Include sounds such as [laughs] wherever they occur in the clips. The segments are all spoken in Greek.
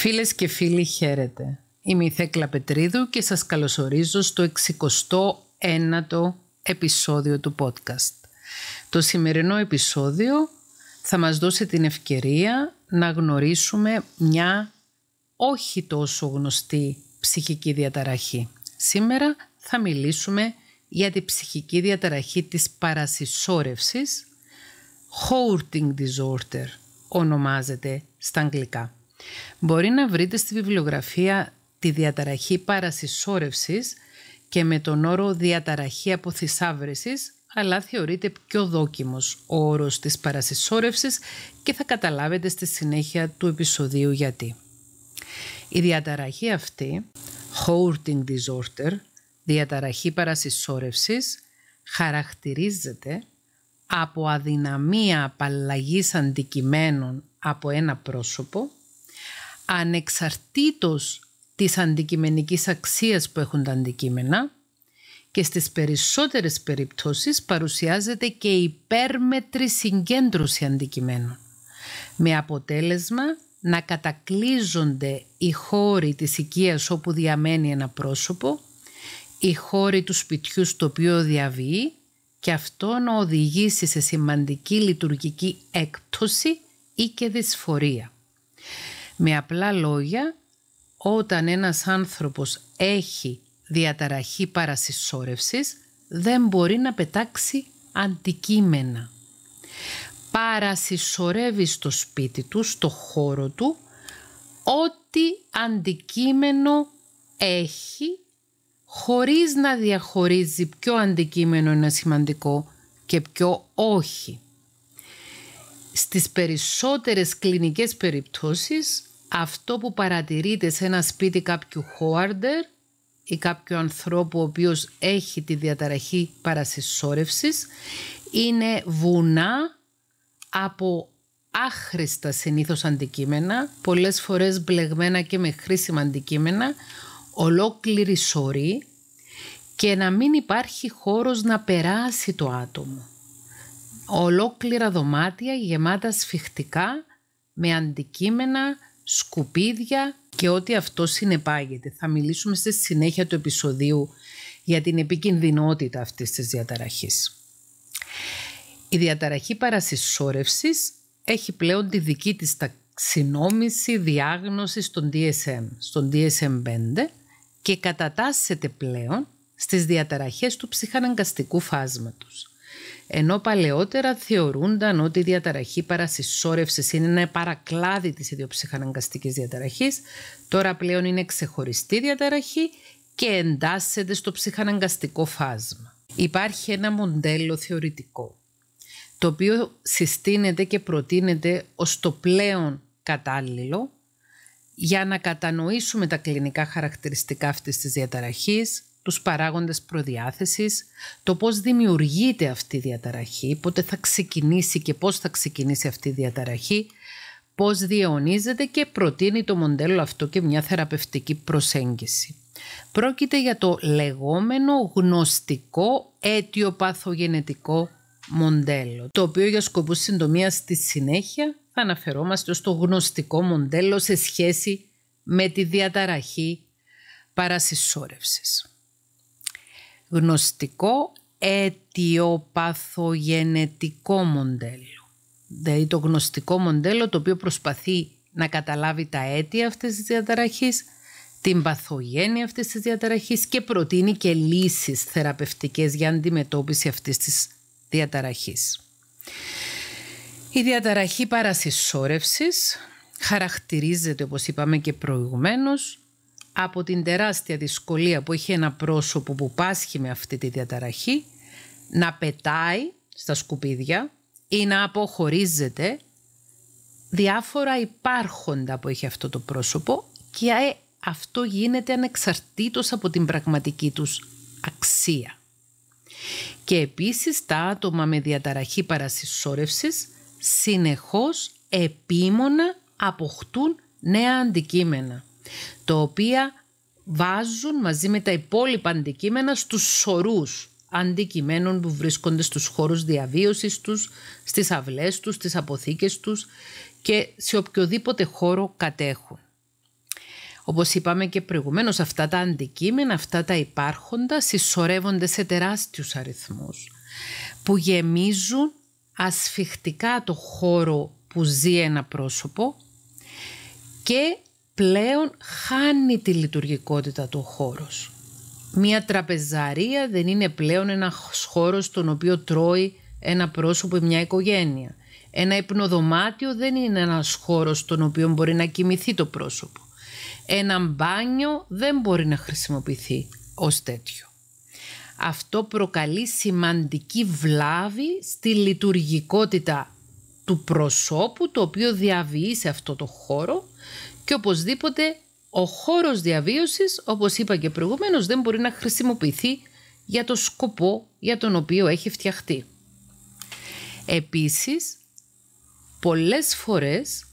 Φίλες και φίλοι χαίρετε. Είμαι η Θέκλα Πετρίδου και σας καλωσορίζω στο 69ο επεισόδιο του podcast. Το σημερινό επεισόδιο θα μας δώσει την ευκαιρία να γνωρίσουμε μια όχι τόσο γνωστή ψυχική διαταραχή. Σήμερα θα μιλήσουμε για τη ψυχική διαταραχή της παρασυσσόρευσης, hoarding disorder ονομάζεται στα αγγλικά. Μπορεί να βρείτε στη βιβλιογραφία τη διαταραχή παρασυσσόρευσης και με τον όρο διαταραχή αποθυσάβρεσης, αλλά θεωρείται πιο δόκιμος ο όρος της παρασυσσόρευσης και θα καταλάβετε στη συνέχεια του επεισοδίου γιατί. Η διαταραχή αυτή, hoarding disorder, διαταραχή παρασυσσόρευσης, χαρακτηρίζεται από αδυναμία απαλλαγής αντικειμένων από ένα πρόσωπο, ανεξαρτήτως της αντικειμενικής αξίας που έχουν τα αντικείμενα και στις περισσότερες περιπτώσεις παρουσιάζεται και υπέρμετρη συγκέντρωση αντικειμένων με αποτέλεσμα να κατακλείζονται οι χώροι της οικίας όπου διαμένει ένα πρόσωπο, οι χώροι του σπιτιού στο οποίο διαβεί και αυτό να οδηγήσει σε σημαντική λειτουργική έκπτωση ή και δυσφορία. Με απλά λόγια, όταν ένας άνθρωπος έχει διαταραχή παρασυσσόρευσης, δεν μπορεί να πετάξει αντικείμενα. Παρασυσσορεύει στο σπίτι του, στο χώρο του, ό,τι αντικείμενο έχει, χωρίς να διαχωρίζει ποιο αντικείμενο είναι σημαντικό και ποιο όχι. Στις περισσότερες κλινικές περιπτώσεις αυτό που παρατηρείται σε ένα σπίτι κάποιου χόαρντερ ή κάποιου ανθρώπου ο οποίος έχει τη διαταραχή παρασυσσόρευσης είναι βουνά από άχρηστα συνήθως αντικείμενα, πολλές φορές μπλεγμένα και με χρήσιμα αντικείμενα, ολόκληρη σωρή και να μην υπάρχει χώρος να περάσει το άτομο. Ολόκληρα δωμάτια γεμάτα σφιχτικά με αντικείμενα, σκουπίδια και ό,τι αυτό συνεπάγεται. Θα μιλήσουμε στη συνέχεια του επεισοδίου για την επικινδυνότητα αυτής της διαταραχής. Η διαταραχή παρασυσσόρευσης έχει πλέον τη δική της ταξινόμηση διάγνωση στον DSM, στον DSM-5 και κατατάσσεται πλέον στις διαταραχές του ψυχαναγκαστικού φάσματος ενώ παλαιότερα θεωρούνταν ότι η διαταραχή παρασυσσόρευσης είναι ένα παρακλάδι της ιδιοψυχαναγκαστικής διαταραχής, τώρα πλέον είναι ξεχωριστή διαταραχή και εντάσσεται στο ψυχαναγκαστικό φάσμα. Υπάρχει ένα μοντέλο θεωρητικό, το οποίο συστήνεται και προτείνεται ως το πλέον κατάλληλο για να κατανοήσουμε τα κλινικά χαρακτηριστικά αυτής της διαταραχής, τους παράγοντες προδιάθεσης, το πώς δημιουργείται αυτή η διαταραχή, πότε θα ξεκινήσει και πώς θα ξεκινήσει αυτή η διαταραχή, πώς διαιωνίζεται και προτείνει το μοντέλο αυτό και μια θεραπευτική προσέγγιση. Πρόκειται για το λεγόμενο γνωστικό αίτιο παθογενετικό μοντέλο, το οποίο για σκοπούς συντομίας στη συνέχεια θα αναφερόμαστε στο γνωστικό μοντέλο σε σχέση με τη διαταραχή παρασυσσόρευσης γνωστικό αιτιοπαθογενετικό μοντέλο. Δηλαδή το γνωστικό μοντέλο το οποίο προσπαθεί να καταλάβει τα αίτια αυτής της διαταραχής, την παθογένεια αυτής της διαταραχής και προτείνει και λύσεις θεραπευτικές για αντιμετώπιση αυτής της διαταραχής. Η διαταραχή παρασυσσόρευσης χαρακτηρίζεται όπως είπαμε και προηγουμένως από την τεράστια δυσκολία που είχε ένα πρόσωπο που πάσχει με αυτή τη διαταραχή να πετάει στα σκουπίδια ή να αποχωρίζεται διάφορα υπάρχοντα που έχει αυτό το πρόσωπο και ε, αυτό γίνεται ανεξαρτήτως από την πραγματική τους αξία. Και επίσης τα άτομα με διαταραχή παρασυσσόρευσης συνεχώς επίμονα αποκτούν νέα αντικείμενα τα οποία βάζουν μαζί με τα υπόλοιπα αντικείμενα στους σωρούς αντικειμένων που βρίσκονται στους χώρους διαβίωσης τους, στις αυλές τους, στις αποθήκες τους και σε οποιοδήποτε χώρο κατέχουν. Όπως είπαμε και προηγουμένως, αυτά τα αντικείμενα, αυτά τα υπάρχοντα συσσωρεύονται σε τεράστιους αριθμούς που γεμίζουν ασφιχτικά το χώρο που ζει ένα πρόσωπο και πλέον χάνει τη λειτουργικότητα του μια οικογένεια. Ένα υπνοδωμάτιο δεν είναι ένας χώρος στον οποίο μπορεί να κοιμηθεί το πρόσωπο. Ένα μπάνιο δεν μπορεί να χρησιμοποιηθεί ως τέτοιο. Αυτό προκαλεί σημαντική βλάβη στη λειτουργικότητα του προσώπου το οποίο διαβιεί σε αυτό το χώρο και οπωσδήποτε ο χώρος διαβίωσης, όπως είπα και προηγουμένως, δεν μπορεί να χρησιμοποιηθεί για το σκοπό για τον οποίο έχει φτιαχτεί. Επίσης, πολλές φορές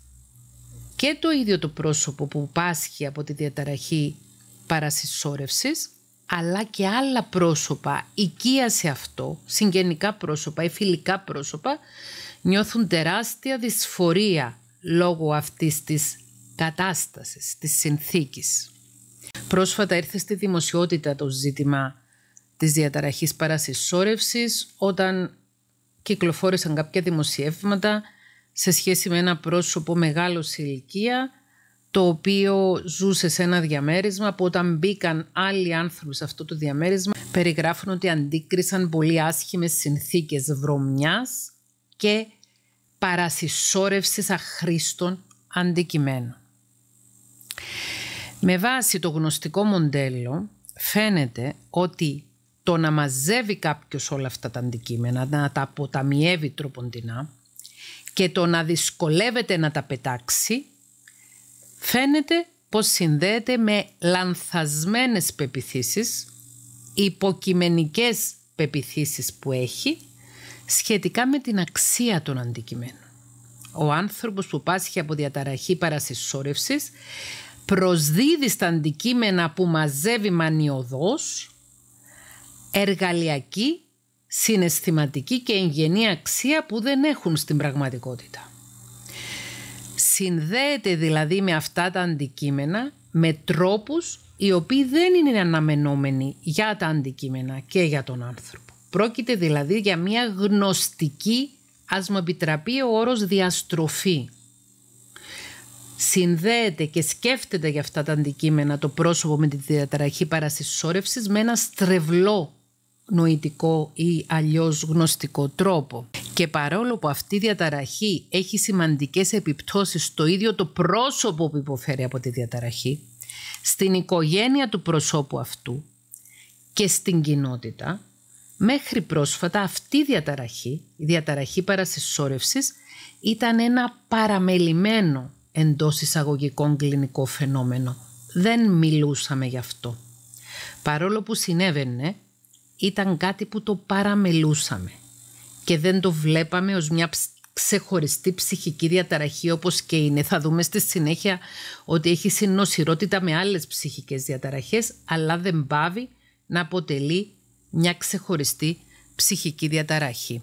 και το ίδιο το πρόσωπο που πάσχει από τη διαταραχή παρασυσσόρευσης, αλλά και άλλα πρόσωπα οικία σε αυτό, συγγενικά πρόσωπα ή φιλικά πρόσωπα, νιώθουν τεράστια δυσφορία λόγω αυτής της κατάστασης, της συνθήκης. Πρόσφατα ήρθε στη δημοσιότητα το ζήτημα της διαταραχής παρασυσσόρευσης όταν κυκλοφόρησαν κάποια δημοσιεύματα σε σχέση με ένα πρόσωπο μεγάλος ηλικία το οποίο ζούσε σε ένα διαμέρισμα που όταν μπήκαν άλλοι άνθρωποι σε αυτό το διαμέρισμα περιγράφουν ότι αντίκρισαν πολύ άσχημες συνθήκες βρωμιάς και παρασυσσόρευσης αχρήστων αντικειμένων. Με βάση το γνωστικό μοντέλο φαίνεται ότι το να μαζεύει κάποιος όλα αυτά τα αντικείμενα, να τα αποταμιεύει τροποντινά και το να δυσκολεύεται να τα πετάξει, φαίνεται πως συνδέεται με λανθασμένες πεπιθήσεις, υποκειμενικές πεπιθήσεις που έχει σχετικά με την αξία των αντικειμένων. Ο άνθρωπος που πάσχει από διαταραχή παρασυσσόρευσης προσδίδει στα αντικείμενα που μαζεύει μανιωδώς εργαλειακή, συναισθηματική και εγγενή αξία που δεν έχουν στην πραγματικότητα. Συνδέεται δηλαδή με αυτά τα αντικείμενα με τρόπους οι οποίοι δεν είναι αναμενόμενοι για τα αντικείμενα και για τον άνθρωπο. Πρόκειται δηλαδή για μια γνωστική, ας μου επιτραπεί ο όρος διαστροφή, συνδέεται και σκέφτεται για αυτά τα αντικείμενα το πρόσωπο με τη διαταραχή παρασυσσόρευσης με ένα στρεβλό νοητικό ή αλλιώς γνωστικό τρόπο. Και παρόλο που αυτή η διαταραχή έχει σημαντικές επιπτώσεις στο ίδιο το πρόσωπο που υποφέρει από τη διαταραχή, στην οικογένεια του προσώπου αυτού και στην κοινότητα, μέχρι πρόσφατα αυτή η διαταραχή, η διαταραχή παρασυσσόρευσης, ήταν ένα παραμελημένο εντός εισαγωγικών κλινικό φαινόμενο. Δεν μιλούσαμε γι' αυτό. Παρόλο που συνέβαινε, ήταν κάτι που το παραμελούσαμε και δεν το βλέπαμε ως μια ξεχωριστή ψυχική διαταραχή όπως και είναι. Θα δούμε στη συνέχεια ότι έχει συνοσυρότητα με άλλες ψυχικές διαταραχές, αλλά δεν πάβει να αποτελεί μια ξεχωριστή ψυχική διαταραχή.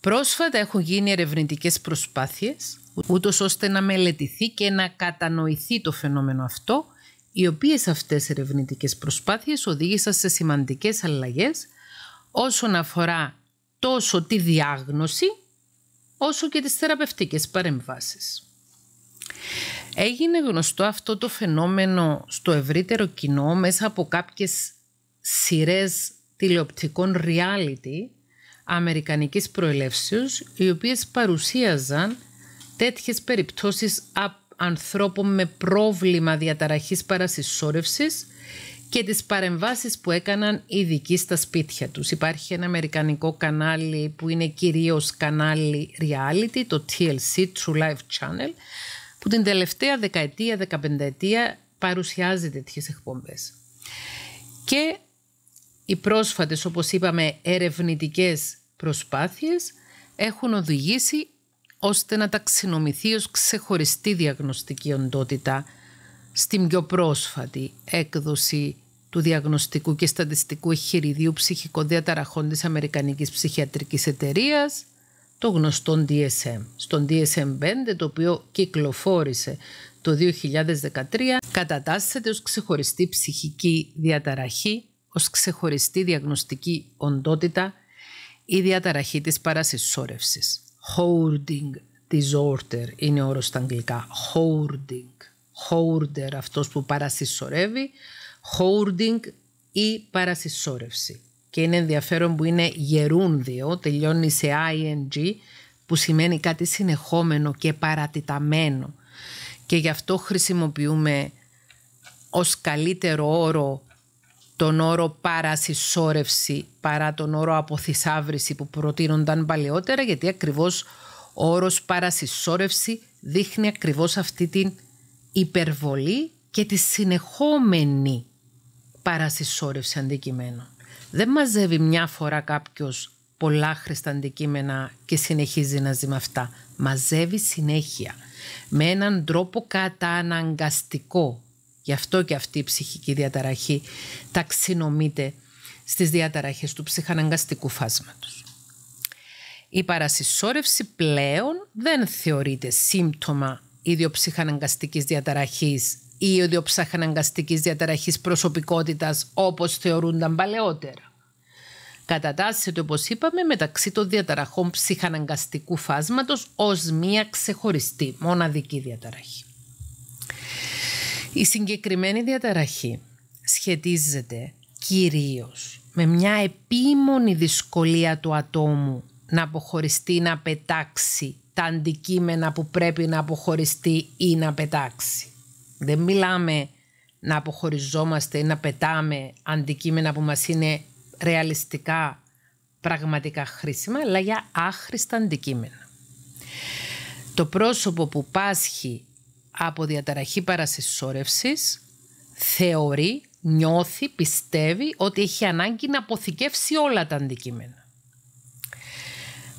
Πρόσφατα έχουν γίνει ερευνητικές προσπάθειες ούτως ώστε να μελετηθεί και να κατανοηθεί το φαινόμενο αυτό, οι οποίες αυτές ερευνητικές προσπάθειες οδήγησαν σε σημαντικές αλλαγές όσον αφορά τόσο τη διάγνωση όσο και τις θεραπευτικές παρεμβάσεις. Έγινε γνωστό αυτό το φαινόμενο στο ευρύτερο κοινό μέσα από κάποιες σειρές τηλεοπτικών reality αμερικανικής προελεύσεως οι οποίες παρουσίαζαν τέτοιες περιπτώσεις ανθρώπων με πρόβλημα διαταραχής παρασυσσόρευσης και τις παρεμβάσεις που έκαναν οι ειδικοί στα σπίτια τους. Υπάρχει ένα αμερικανικό κανάλι που είναι κυρίως κανάλι reality, το TLC, True Life Channel, που την τελευταία δεκαετία, δεκαπενταετία παρουσιάζει τέτοιες εκπομπές. Και οι πρόσφατες, όπως είπαμε, ερευνητικές προσπάθειες έχουν οδηγήσει ώστε να ταξινομηθεί ως ξεχωριστή διαγνωστική οντότητα στην πιο πρόσφατη έκδοση του Διαγνωστικού και Στατιστικού Εχειριδίου Ψυχικών Διαταραχών της Αμερικανικής Ψυχιατρικής Εταιρείας, το γνωστό DSM. Στον DSM-5, το οποίο κυκλοφόρησε το 2013, κατατάσσεται ως ξεχωριστή ψυχική διαταραχή, ως ξεχωριστή διαγνωστική οντότητα, η διαταραχή της παρασυσσόρευσης holding disorder είναι όρος στα αγγλικά. Hoarding. Hoarder αυτός που παρασυσσωρεύει. Hoarding ή παρασυσσόρευση. Και είναι ενδιαφέρον που είναι γερούνδιο, τελειώνει σε ing, που σημαίνει κάτι συνεχόμενο και παρατηταμένο. Και γι' αυτό χρησιμοποιούμε ως καλύτερο όρο τον όρο παρασυσσόρευση παρά τον όρο αποθυσάβρηση που προτείνονταν παλαιότερα γιατί ακριβώς ο όρος παρασυσσόρευση δείχνει ακριβώς αυτή την υπερβολή και τη συνεχόμενη παρασυσσόρευση αντικειμένων. Δεν μαζεύει μια φορά κάποιος πολλά χρήστα αντικείμενα και συνεχίζει να ζει με αυτά. Μαζεύει συνέχεια με έναν τρόπο καταναγκαστικό Γι' αυτό και αυτή η ψυχική διαταραχή ταξινομείται στις διαταραχές του ψυχαναγκαστικού φάσματος. Η παρασυσσόρευση πλέον δεν θεωρείται σύμπτωμα ιδιοψυχαναγκαστικής διαταραχής ή ιδιοψυχαναγκαστικής διαταραχής προσωπικότητας όπως θεωρούνταν παλαιότερα. Κατατάσσεται, όπως είπαμε, μεταξύ των διαταραχών ψυχαναγκαστικού φάσματος ως μία ξεχωριστή μοναδική διαταραχή. Η συγκεκριμένη διαταραχή σχετίζεται κυρίως με μια επίμονη δυσκολία του ατόμου να αποχωριστεί, να πετάξει τα αντικείμενα που πρέπει να αποχωριστεί ή να πετάξει. Δεν μιλάμε να αποχωριζόμαστε ή να πετάμε αντικείμενα που μας είναι ρεαλιστικά πραγματικά χρήσιμα, αλλά για άχρηστα αντικείμενα. Το πρόσωπο που πάσχει από διαταραχή παρασυσσόρευσης θεωρεί, νιώθει, πιστεύει ότι έχει ανάγκη να αποθηκεύσει όλα τα αντικείμενα.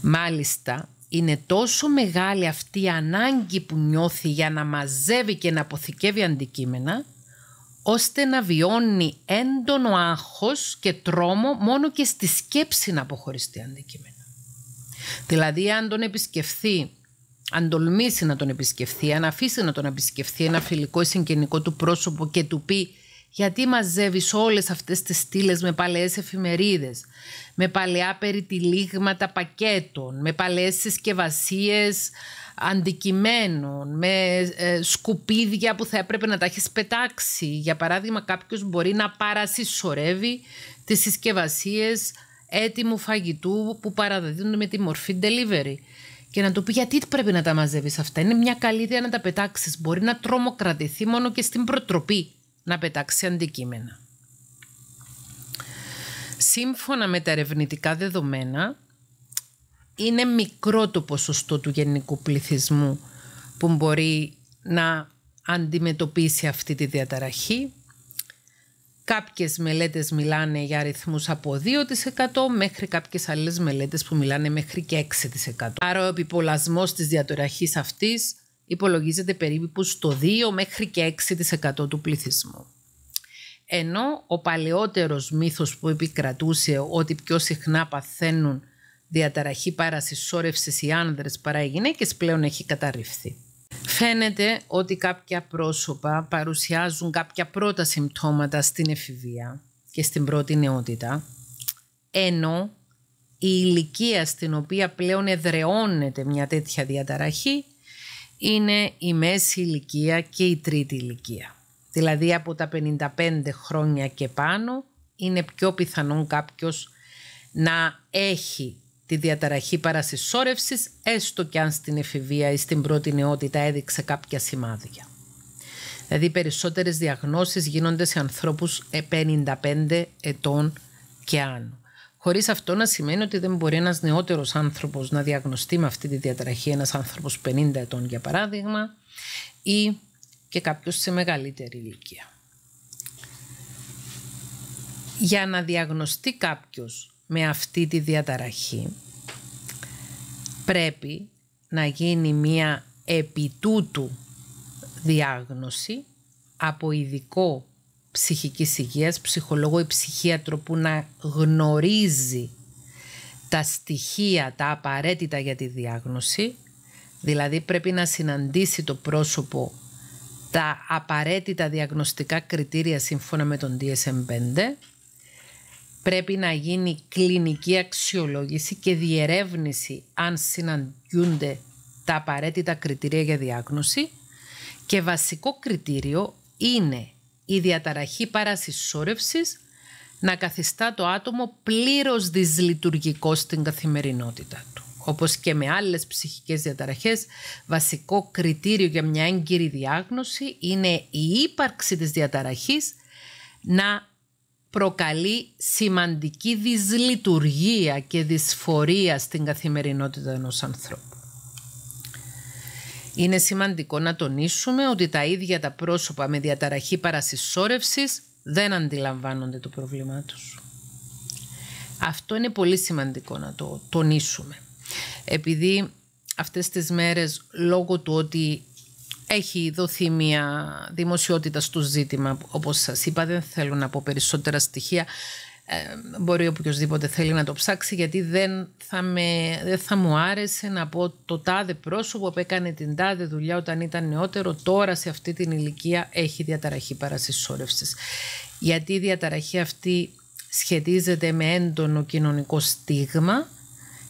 Μάλιστα, είναι τόσο μεγάλη αυτή η ανάγκη που νιώθει για να μαζεύει και να αποθηκεύει αντικείμενα, ώστε να βιώνει έντονο άγχος και τρόμο μόνο και στη σκέψη να αποχωριστεί αντικείμενα. Δηλαδή, αν τον επισκεφθεί αν τολμήσει να τον επισκεφθεί, αν αφήσει να τον επισκεφθεί ένα φιλικό συγγενικό του πρόσωπο και του πει γιατί μαζεύεις όλες αυτές τις στήλες με παλαιές εφημερίδες, με παλαιά περιτυλίγματα πακέτων, με παλαιές συσκευασίες αντικειμένων, με ε, σκουπίδια που θα έπρεπε να τα έχεις πετάξει. Για παράδειγμα κάποιος μπορεί να παρασυσσωρεύει τις συσκευασίες έτοιμου φαγητού που παραδίδουν με τη μορφή delivery και να του πει γιατί πρέπει να τα μαζεύεις αυτά. Είναι μια καλή ιδέα να τα πετάξεις. Μπορεί να τρομοκρατηθεί μόνο και στην προτροπή να πετάξει αντικείμενα. Σύμφωνα με τα ερευνητικά δεδομένα, είναι μικρό το ποσοστό του γενικού πληθυσμού που μπορεί να αντιμετωπίσει αυτή τη διαταραχή. Κάποιες μελέτες μιλάνε για αριθμούς από 2% μέχρι κάποιες άλλες μελέτες που μιλάνε μέχρι και 6%. Άρα ο επιπολασμός της διατοραχής αυτής υπολογίζεται περίπου στο 2 μέχρι και 6% του πληθυσμού. Ενώ ο παλαιότερος μύθος που επικρατούσε ότι πιο συχνά παθαίνουν διαταραχή παρασυσσόρευσης οι άνδρες παρά οι γυναίκες πλέον έχει καταρριφθεί. Φαίνεται ότι κάποια πρόσωπα παρουσιάζουν κάποια πρώτα συμπτώματα στην εφηβεία και στην πρώτη νεότητα, ενώ η ηλικία στην οποία πλέον εδρεώνεται μια τέτοια διαταραχή είναι η μέση ηλικία και η τρίτη ηλικία. Δηλαδή από τα 55 χρόνια και πάνω είναι πιο πιθανόν κάποιος να έχει τη διαταραχή παρασυσσόρευσης, έστω και αν στην εφηβεία ή στην πρώτη νεότητα έδειξε κάποια σημάδια. Δηλαδή, περισσότερες διαγνώσεις γίνονται σε ανθρώπους 55 ε, ετών και άνω. Χωρίς αυτό να σημαίνει ότι δεν μπορεί ένας νεότερος άνθρωπος να διαγνωστεί με αυτή τη διαταραχή, ένας άνθρωπος 50 ετών για παράδειγμα, ή και κάποιος σε μεγαλύτερη ηλικία. Για να διαγνωστεί κάποιος με αυτή τη διαταραχή πρέπει να γίνει μία επιτούτου διάγνωση από ειδικό ψυχικής υγείας, ψυχολόγο ή ψυχίατρο που να γνωρίζει τα στοιχεία, τα απαραίτητα για τη διάγνωση, δηλαδή πρέπει να συναντήσει το πρόσωπο τα απαραίτητα διαγνωστικά κριτήρια σύμφωνα με τον DSM-5 πρέπει να γίνει κλινική αξιολόγηση και διερεύνηση αν συναντιούνται τα απαραίτητα κριτήρια για διάγνωση και βασικό κριτήριο είναι η διαταραχή παρασυσσόρευσης να καθιστά το άτομο πλήρως δυσλειτουργικό στην καθημερινότητα του. Όπως και με άλλες ψυχικές διαταραχές, βασικό κριτήριο για μια έγκυρη διάγνωση είναι η ύπαρξη της διαταραχής να προκαλεί σημαντική δυσλειτουργία και δυσφορία στην καθημερινότητα ενός ανθρώπου. Είναι σημαντικό να τονίσουμε ότι τα ίδια τα πρόσωπα με διαταραχή παρασυσσόρευσης δεν αντιλαμβάνονται το πρόβλημά τους. Αυτό είναι πολύ σημαντικό να το τονίσουμε. Επειδή αυτές τις μέρες λόγω του ότι έχει δοθεί μια δημοσιότητα στο ζήτημα. Όπως σας είπα, δεν θέλω να πω περισσότερα στοιχεία. Ε, μπορεί οποιοδήποτε θέλει να το ψάξει γιατί δεν θα, με, δεν θα μου άρεσε να πω το τάδε πρόσωπο που έκανε την τάδε δουλειά όταν ήταν νεότερο τώρα σε αυτή την ηλικία έχει διαταραχή παρασυσσόρευσης γιατί η διαταραχή αυτή σχετίζεται με έντονο κοινωνικό στίγμα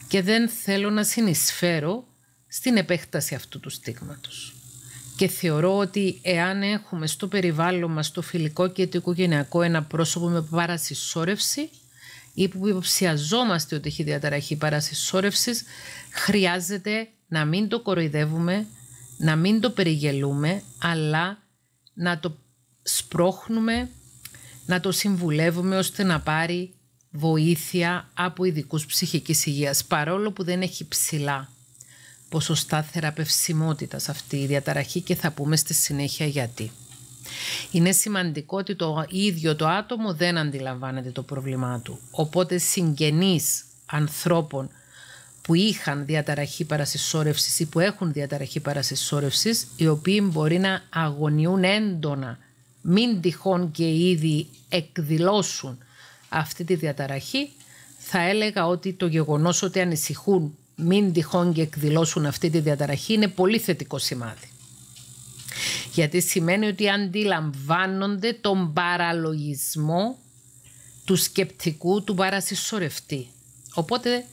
και δεν θέλω να συνεισφέρω στην επέκταση αυτού του στίγματος. Και θεωρώ ότι εάν έχουμε στο περιβάλλον μας το φιλικό και το οικογενειακό ένα πρόσωπο με παρασυσσόρευση ή που υποψιαζόμαστε ότι έχει διαταραχή παρασυσσόρευσης, χρειάζεται να μην το κοροϊδεύουμε, να μην το περιγελούμε, αλλά να το σπρώχνουμε, να το συμβουλεύουμε ώστε να πάρει βοήθεια από ειδικούς ψυχικής υγείας, παρόλο που δεν έχει ψηλά ποσοστά θεραπευσιμότητας αυτή η διαταραχή και θα πούμε στη συνέχεια γιατί. Είναι σημαντικό ότι το ίδιο το άτομο δεν αντιλαμβάνεται το πρόβλημά του. Οπότε συγγενείς ανθρώπων που είχαν διαταραχή παρασυσσόρευσης ή που έχουν διαταραχή παρασυσσόρευσης, οι οποίοι μπορεί να αγωνιούν έντονα, μην τυχόν και ήδη εκδηλώσουν αυτή τη διαταραχή, θα έλεγα ότι το γεγονός ότι ανησυχούν μην τυχόν και εκδηλώσουν αυτή τη διαταραχή είναι πολύ θετικό σημάδι. Γιατί σημαίνει ότι αντιλαμβάνονται τον παραλογισμό του σκεπτικού, του παρασυσσωρευτή. Οπότε,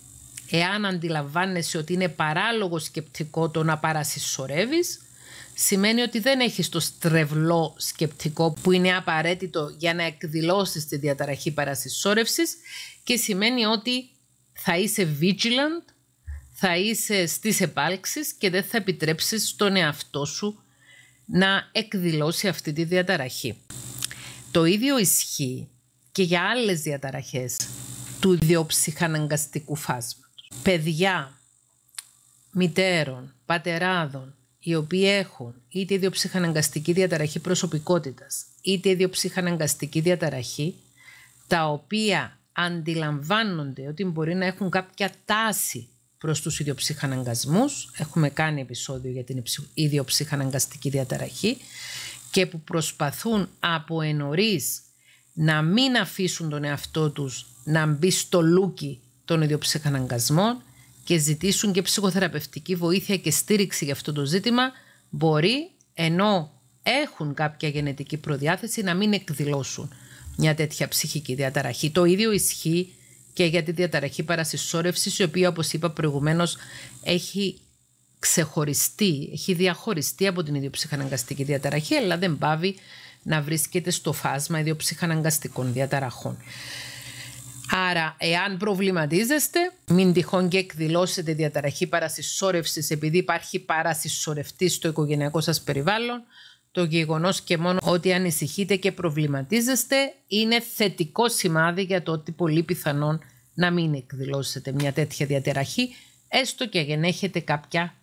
εάν αντιλαμβάνεσαι ότι είναι παράλογο σκεπτικό το να παρασυσσωρεύεις, σημαίνει ότι δεν έχεις το στρεβλό σκεπτικό που είναι απαραίτητο για να εκδηλώσεις τη διαταραχή παρασυσσόρευσης και σημαίνει ότι θα είσαι vigilant θα είσαι στις επάλξεις και δεν θα επιτρέψεις στον εαυτό σου να εκδηλώσει αυτή τη διαταραχή. Το ίδιο ισχύει και για άλλες διαταραχές του ιδιοψυχαναγκαστικού φάσματος. Παιδιά, μητέρων, πατεράδων, οι οποίοι έχουν είτε ιδιοψυχαναγκαστική διαταραχή προσωπικότητας, είτε ιδιοψυχαναγκαστική διαταραχή, τα οποία αντιλαμβάνονται ότι μπορεί να έχουν κάποια τάση προς τους ιδιοψυχαναγκασμούς. Έχουμε κάνει επεισόδιο για την ιδιοψυχαναγκαστική διαταραχή και που προσπαθούν από ενωρίς να μην αφήσουν τον εαυτό τους να μπει στο λούκι των ιδιοψυχαναγκασμών και ζητήσουν και ψυχοθεραπευτική βοήθεια και στήριξη για αυτό το ζήτημα, μπορεί ενώ έχουν κάποια γενετική προδιάθεση να μην εκδηλώσουν μια τέτοια ψυχική διαταραχή. Το ίδιο ισχύει και για τη διαταραχή παρασυσσόρευσης, η οποία όπως είπα προηγουμένως έχει ξεχωριστεί, έχει διαχωριστεί από την ιδιοψυχαναγκαστική διαταραχή, αλλά δεν πάβει να βρίσκεται στο φάσμα ιδιοψυχαναγκαστικών διαταραχών. Άρα, εάν προβληματίζεστε, μην τυχόν και εκδηλώσετε διαταραχή παρασυσσόρευσης επειδή υπάρχει παρασυσσορευτή στο οικογενειακό σας περιβάλλον, το γεγονός και μόνο ότι ανησυχείτε και προβληματίζεστε είναι θετικό σημάδι για το ότι πολύ πιθανόν να μην εκδηλώσετε μια τέτοια διατεραχή, έστω και αν έχετε κάποια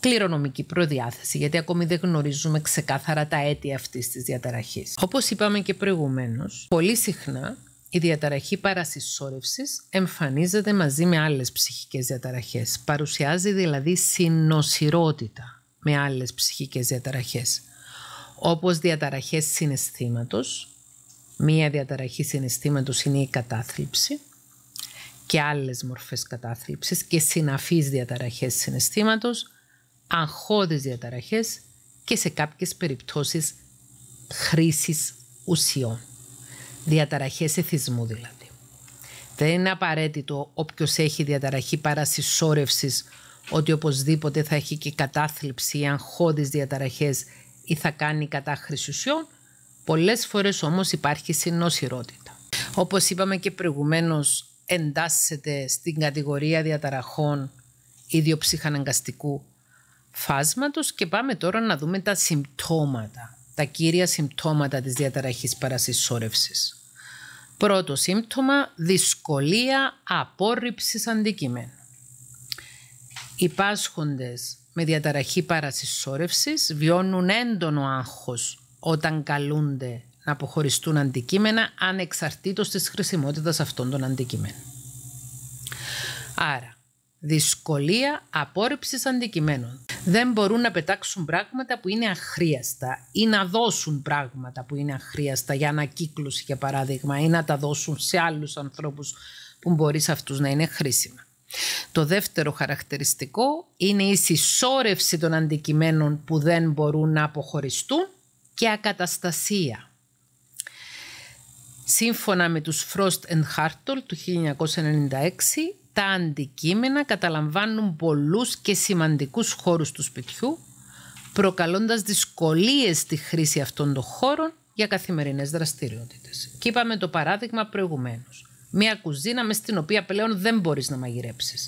κληρονομική προδιάθεση, γιατί ακόμη δεν γνωρίζουμε ξεκάθαρα τα αίτια αυτής της διαταραχής. Όπως είπαμε και προηγουμένως, πολύ συχνά η διαταραχή παρασυσσόρευσης εμφανίζεται μαζί με άλλες ψυχικές διαταραχές, Παρουσιάζει δηλαδή συνοσιρότητα με άλλες ψυχικές διαταραχές, όπως διαταραχές συναισθήματος, μία διαταραχή συναισθήματος είναι η κατάθλιψη και άλλες μορφές κατάθλιψης και συναφείς διαταραχές συναισθήματος, αγχώδεις διαταραχές και σε κάποιες περιπτώσεις χρήσης ουσιών. Διαταραχές εθισμού δηλαδή. Δεν είναι απαραίτητο όποιος έχει διαταραχή παρασυσσόρευσης ότι οπωσδήποτε θα έχει και κατάθλιψη ή αγχώδεις διαταραχές ή θα κάνει κατάχρηση ουσιών, πολλές φορές όμως υπάρχει συνόσηρότητα. Όπως είπαμε και προηγουμένως, εντάσσεται στην κατηγορία διαταραχών ιδιοψυχαναγκαστικού φάσματος και πάμε τώρα να δούμε τα συμπτώματα, τα κύρια συμπτώματα της διαταραχής παρασυσσόρευσης. Πρώτο σύμπτωμα, δυσκολία απόρριψης αντικειμένου. Οι πάσχοντες με διαταραχή παρασυσσόρευσης βιώνουν έντονο άγχος όταν καλούνται να αποχωριστούν αντικείμενα ανεξαρτήτως της χρησιμότητας αυτών των αντικειμένων. Άρα, δυσκολία απόρριψης αντικειμένων. Δεν μπορούν να πετάξουν πράγματα που είναι αχρίαστα ή να δώσουν πράγματα που είναι αχρίαστα για ανακύκλωση για παράδειγμα ή να τα δώσουν σε άλλους ανθρώπους που μπορεί σε αυτούς να είναι χρήσιμα. Το δεύτερο χαρακτηριστικό είναι η συσσόρευση των αντικειμένων που δεν μπορούν να αποχωριστούν και ακαταστασία. Σύμφωνα με τους Frost and Hartle του 1996, τα αντικείμενα καταλαμβάνουν πολλούς και σημαντικούς χώρους του σπιτιού, προκαλώντας δυσκολίες στη χρήση αυτών των χώρων για καθημερινές δραστηριότητες. Και είπαμε το παράδειγμα προηγουμένως. Μια κουζίνα μέσα στην οποία πλέον δεν μπορείς να μαγειρέψεις.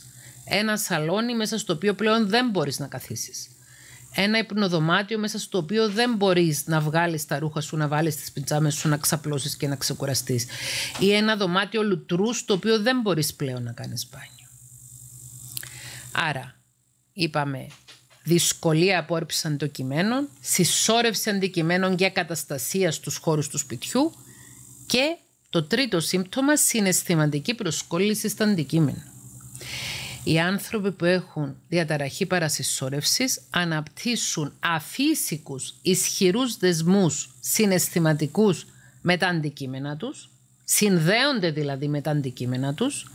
Ένα σαλόνι μέσα στο οποίο πλέον δεν μπορείς να καθίσεις. Ένα υπνοδωμάτιο μέσα στο οποίο δεν μπορείς να βγάλεις τα ρούχα σου, να βάλεις τις πιτζάμες σου, να ξαπλώσεις και να ξεκουραστείς. Ή ένα δωμάτιο λουτρού στο οποίο δεν μπορείς πλέον να κάνεις μπάνιο. Άρα, είπαμε δυσκολία απόρριψη αντικειμένων, συσσόρευση αντικειμένων για καταστασία στους χώρους του σπιτιού και το τρίτο σύμπτωμα συναισθηματική προσκόλληση στα αντικείμενα. Οι άνθρωποι που έχουν διαταραχή παρασυσσόρευσης αναπτύσσουν αφύσικους ισχυρούς δεσμούς συναισθηματικούς με τα αντικείμενα τους, συνδέονται δηλαδή με τα αντικείμενα τους,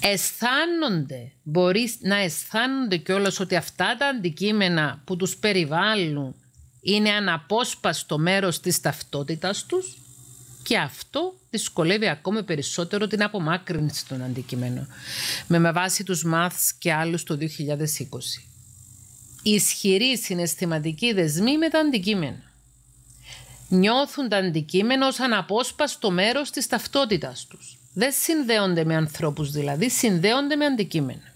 αισθάνονται, μπορεί να αισθάνονται κιόλας ότι αυτά τα αντικείμενα που τους περιβάλλουν είναι αναπόσπαστο μέρος της ταυτότητας τους και αυτό δυσκολεύει ακόμη περισσότερο την απομάκρυνση των αντικειμένων, με, με βάση τους μάθς και άλλους το 2020. Ισχυρή συναισθηματική δεσμή με τα αντικείμενα. Νιώθουν τα αντικείμενα ως αναπόσπαστο μέρος της ταυτότητας τους. Δεν συνδέονται με ανθρώπους δηλαδή, συνδέονται με αντικείμενα.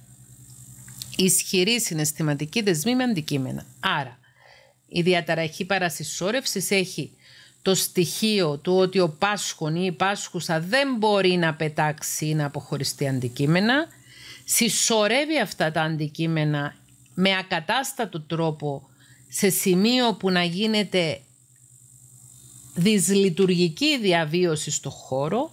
Ισχυρή συναισθηματική δεσμή με αντικείμενα. Άρα, η διαταραχή παρασυσσόρευσης έχει το στοιχείο του ότι ο Πάσχων ή η Πάσχουσα δεν μπορεί να πετάξει ή να αποχωριστεί αντικείμενα, συσσωρεύει αυτά τα αντικείμενα με ακατάστατο τρόπο σε σημείο που να γίνεται δυσλειτουργική διαβίωση στο χώρο,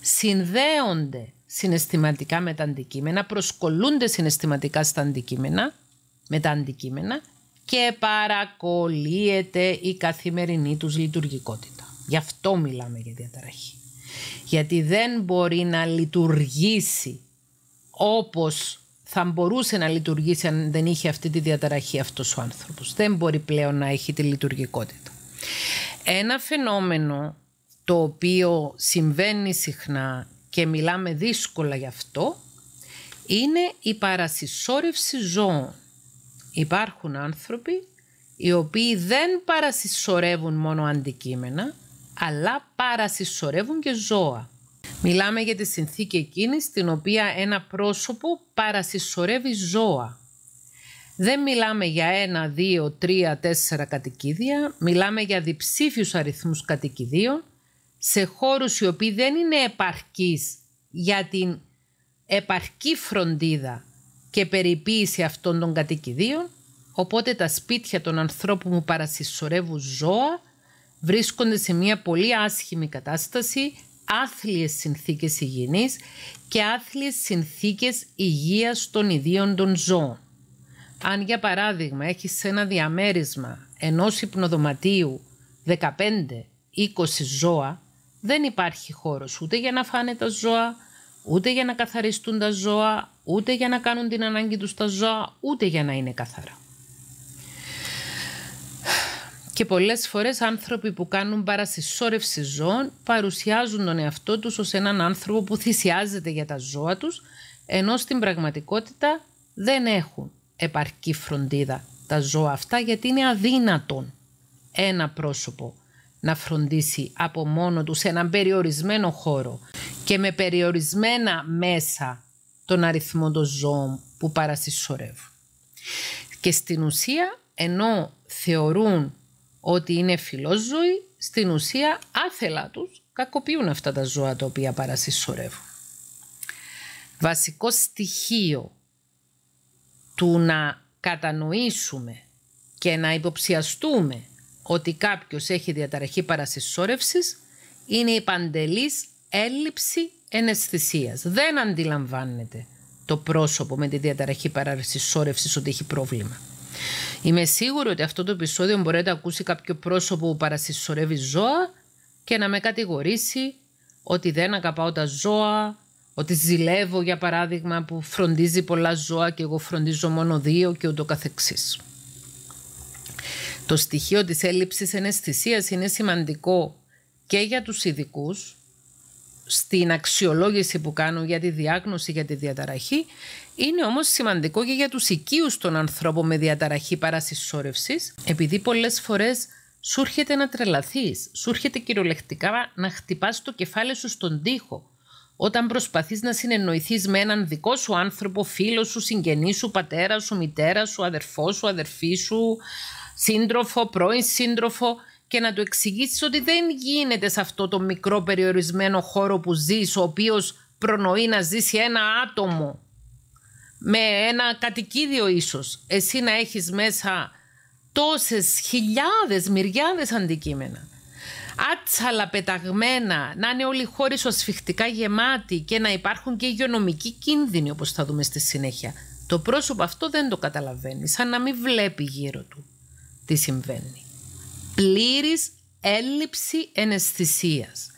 συνδέονται συναισθηματικά με τα αντικείμενα, προσκολούνται συναισθηματικά στα αντικείμενα, με τα αντικείμενα και παρακολύεται η καθημερινή τους λειτουργικότητα. Γι' αυτό μιλάμε για διαταραχή. Γιατί δεν μπορεί να λειτουργήσει όπως θα μπορούσε να λειτουργήσει αν δεν είχε αυτή τη διαταραχή αυτός ο άνθρωπος. Δεν μπορεί πλέον να έχει τη λειτουργικότητα. Ένα φαινόμενο το οποίο συμβαίνει συχνά και μιλάμε δύσκολα γι' αυτό είναι η παρασυσσόρευση ζώων. Υπάρχουν άνθρωποι οι οποίοι δεν παρασυσσωρεύουν μόνο αντικείμενα, αλλά παρασυσσωρεύουν και ζώα. Μιλάμε για τη συνθήκη εκείνης στην οποία ένα πρόσωπο παρασυσσωρεύει ζώα. Δεν μιλάμε για ένα, δύο, τρία, τέσσερα κατοικίδια, μιλάμε για διψήφιους αριθμούς κατοικιδίων σε χώρους οι οποίοι δεν είναι επαρκείς για την επαρκή φροντίδα και περιποίηση αυτών των κατοικιδίων, οπότε τα σπίτια των ανθρώπων που παρασυσσωρεύουν ζώα βρίσκονται σε μια πολύ άσχημη κατάσταση, άθλιες συνθήκες υγιεινής και άθλιες συνθήκες υγείας των ιδίων των ζώων. Αν για παράδειγμα έχεις ένα διαμέρισμα ενός υπνοδωματίου 15-20 ζώα, δεν υπάρχει χώρος ούτε για να φάνε τα ζώα, Ούτε για να καθαριστούν τα ζώα, ούτε για να κάνουν την ανάγκη τους τα ζώα, ούτε για να είναι καθαρά. Και πολλές φορές άνθρωποι που κάνουν παρασυσσόρευση ζώων παρουσιάζουν τον εαυτό τους ως έναν άνθρωπο που θυσιάζεται για τα ζώα τους, ενώ στην πραγματικότητα δεν έχουν επαρκή φροντίδα τα ζώα αυτά γιατί είναι αδύνατον ένα πρόσωπο να φροντίσει από μόνο τους σε έναν περιορισμένο χώρο και με περιορισμένα μέσα τον αριθμό των ζώων που παρασυσσωρεύουν. Και στην ουσία, ενώ θεωρούν ότι είναι φιλόζωοι, στην ουσία άθελα τους κακοποιούν αυτά τα ζώα τα οποία παρασυσσωρεύουν. Βασικό στοιχείο του να κατανοήσουμε και να υποψιαστούμε ότι κάποιος έχει διαταραχή παρασυσσόρευσης είναι η παντελής έλλειψη εναισθησίας. Δεν αντιλαμβάνεται το πρόσωπο με τη διαταραχή παράρρησης ότι έχει πρόβλημα. Είμαι σίγουρη ότι αυτό το επεισόδιο μπορεί να ακούσει κάποιο πρόσωπο που παρασυσσωρεύει ζώα και να με κατηγορήσει ότι δεν αγαπάω τα ζώα, ότι ζηλεύω για παράδειγμα που φροντίζει πολλά ζώα και εγώ φροντίζω μόνο δύο και ούτω καθεξής. Το στοιχείο της έλλειψης αναισθησίας είναι σημαντικό και για τους ειδικούς στην αξιολόγηση που κάνουν για τη διάγνωση, για τη διαταραχή, είναι όμως σημαντικό και για τους οικείους των ανθρώπων με διαταραχή παρασυσσόρευσης, επειδή πολλές φορές σου έρχεται να τρελαθείς, σου έρχεται κυριολεκτικά να χτυπάς το κεφάλι σου στον τοίχο. Όταν προσπαθείς να συνεννοηθείς με έναν δικό σου άνθρωπο, φίλο σου, συγγενή σου, πατέρα σου, μητέρα σου, αδερφό σου, αδερφή σου, σύντροφο, πρώην σύντροφο, και να του εξηγήσεις ότι δεν γίνεται σε αυτό το μικρό περιορισμένο χώρο που ζεις, ο οποίος προνοεί να ζήσει ένα άτομο με ένα κατοικίδιο ίσως. Εσύ να έχεις μέσα τόσες χιλιάδες, μυριάδες αντικείμενα. Άτσαλα πεταγμένα, να είναι όλοι οι χώρες γεμάτοι και να υπάρχουν και υγειονομικοί κίνδυνοι όπως θα δούμε στη συνέχεια. Το πρόσωπο αυτό δεν το καταλαβαίνεις, σαν να μην βλέπει γύρω του τι συμβαίνει πλήρης έλλειψη αναισθησίας.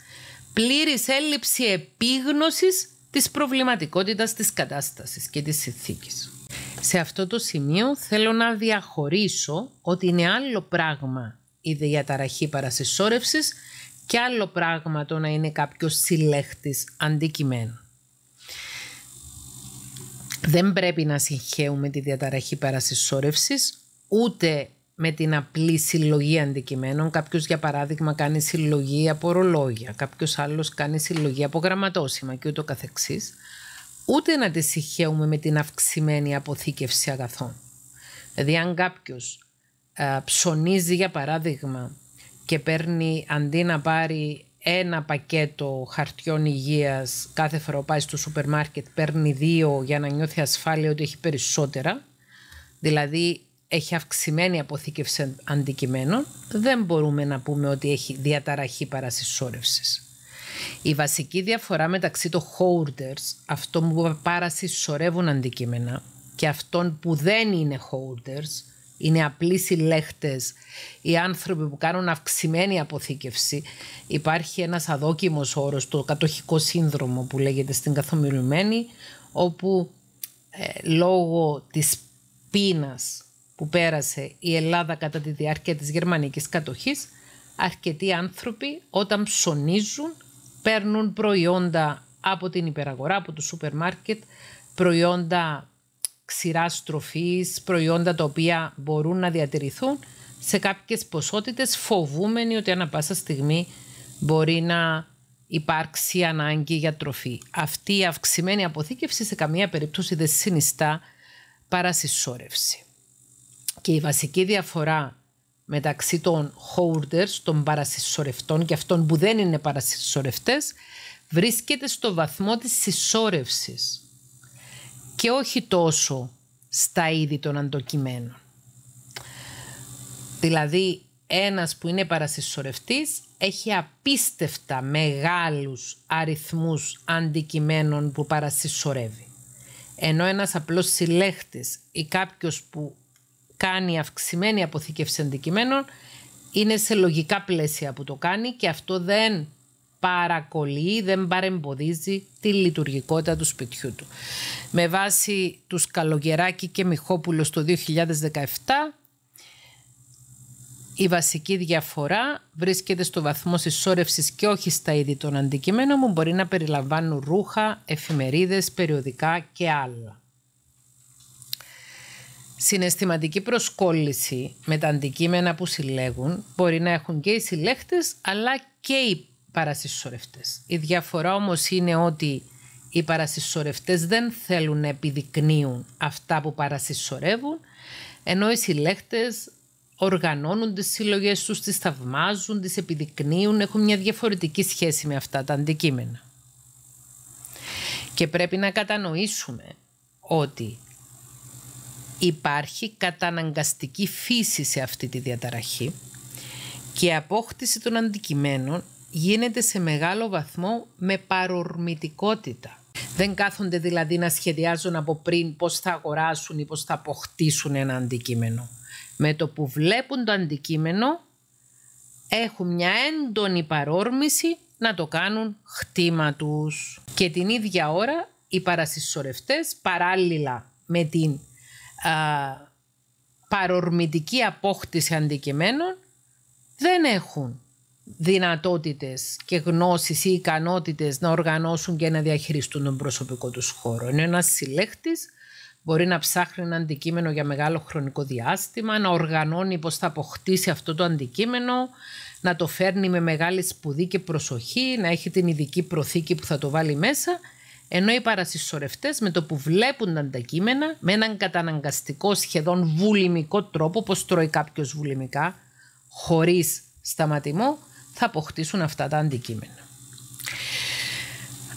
πλήρης έλλειψη επίγνωσης της προβληματικότητας της κατάστασης και της συνθήκης. Σε αυτό το σημείο θέλω να διαχωρίσω ότι είναι άλλο πράγμα η διαταραχή παρασυσσόρευσης και άλλο πράγμα το να είναι κάποιος συλλέχτης αντικειμένων. Δεν πρέπει να συγχαίουμε τη διαταραχή παρασυσσόρευσης ούτε με την απλή συλλογή αντικειμένων. κάποιος, για παράδειγμα κάνει συλλογή από ρολόγια, Κάποιος άλλος κάνει συλλογή από γραμματόσημα και ούτω καθεξής. Ούτε να τη συγχαίουμε με την αυξημένη αποθήκευση αγαθών. Δηλαδή αν κάποιος ε, ψωνίζει για παράδειγμα και παίρνει αντί να πάρει ένα πακέτο χαρτιών υγείας κάθε φορά πάει στο σούπερ μάρκετ παίρνει δύο για να νιώθει ασφάλεια ότι έχει περισσότερα δηλαδή έχει αυξημένη αποθήκευση αντικειμένων, δεν μπορούμε να πούμε ότι έχει διαταραχή παρασυσσόρευσης. Η βασική διαφορά μεταξύ των holders, αυτών που παρασυσσωρεύουν αντικείμενα και αυτών που δεν είναι holders, είναι απλοί συλλέχτες, οι άνθρωποι που κάνουν αυξημένη αποθήκευση. Υπάρχει ένας αδόκιμος όρος, το κατοχικό σύνδρομο που λέγεται στην καθομιλουμένη, όπου ε, λόγω της πείνας που πέρασε η Ελλάδα κατά τη διάρκεια της γερμανικής κατοχής, αρκετοί άνθρωποι όταν ψωνίζουν παίρνουν προϊόντα από την υπεραγορά, από το σούπερ μάρκετ, προϊόντα ξηράς τροφής, προϊόντα τα οποία μπορούν να διατηρηθούν σε κάποιες ποσότητες φοβούμενοι ότι ανά πάσα στιγμή μπορεί να υπάρξει ανάγκη για τροφή. Αυτή η αυξημένη αποθήκευση σε καμία περίπτωση δεν συνιστά συσσόρευση. Και η βασική διαφορά μεταξύ των holders, των παρασυσσωρευτών και αυτών που δεν είναι παρασυσσωρευτές, βρίσκεται στο βαθμό της συσσόρευσης και όχι τόσο στα είδη των αντοκειμένων. Δηλαδή, ένας που είναι παρασυσσωρευτής έχει απίστευτα μεγάλους αριθμούς αντικειμένων που παρασυσσωρεύει. Ενώ ένας απλός συλλέχτης ή κάποιος που κάνει αυξημένη αποθήκευση αντικειμένων είναι σε λογικά πλαίσια που το κάνει και αυτό δεν παρακολεί, δεν παρεμποδίζει τη λειτουργικότητα του σπιτιού του. Με βάση τους Καλογεράκη και Μιχόπουλος το 2017, η βασική διαφορά βρίσκεται στο βαθμό συσσόρευσης και όχι στα είδη των αντικειμένων που μπορεί να περιλαμβάνουν ρούχα, εφημερίδες, περιοδικά και άλλα. Συναισθηματική προσκόλληση με τα αντικείμενα που συλλέγουν μπορεί να έχουν και οι συλλέχτες αλλά και οι παρασυσσορευτές. Η διαφορά όμως είναι ότι οι παρασυσσορευτές δεν θέλουν να επιδεικνύουν αυτά που παρασυσσωρεύουν ενώ οι συλλέχτες οργανώνουν τις συλλογές τους, τις θαυμάζουν, τις επιδεικνύουν, έχουν μια διαφορετική σχέση με αυτά τα αντικείμενα. Και πρέπει να κατανοήσουμε ότι υπάρχει καταναγκαστική φύση σε αυτή τη διαταραχή και η απόκτηση των αντικειμένων γίνεται σε μεγάλο βαθμό με παρορμητικότητα. Δεν κάθονται δηλαδή να σχεδιάζουν από πριν πώς θα αγοράσουν ή πώς θα αποκτήσουν ένα αντικείμενο. Με το που βλέπουν το αντικείμενο έχουν μια έντονη παρόρμηση να το κάνουν χτήμα τους. Και την ίδια ώρα οι παρασυσσωρευτές παράλληλα με την παρορμητική απόκτηση αντικειμένων δεν έχουν δυνατότητες και γνώσεις ή ικανότητες να οργανώσουν και να διαχειριστούν τον προσωπικό τους χώρο. Είναι ένας συλλέκτης μπορεί να ψάχνει ένα αντικείμενο για μεγάλο χρονικό διάστημα, να οργανώνει πώς θα αποκτήσει αυτό το αντικείμενο, να το φέρνει με μεγάλη σπουδή και προσοχή, να έχει την ειδική προθήκη που θα το βάλει μέσα ενώ οι παρασυσσωρευτές με το που βλέπουν τα αντικείμενα με έναν καταναγκαστικό σχεδόν βουλημικό τρόπο, όπως τρώει κάποιος βουλημικά, χωρίς σταματημό, θα αποκτήσουν αυτά τα αντικείμενα.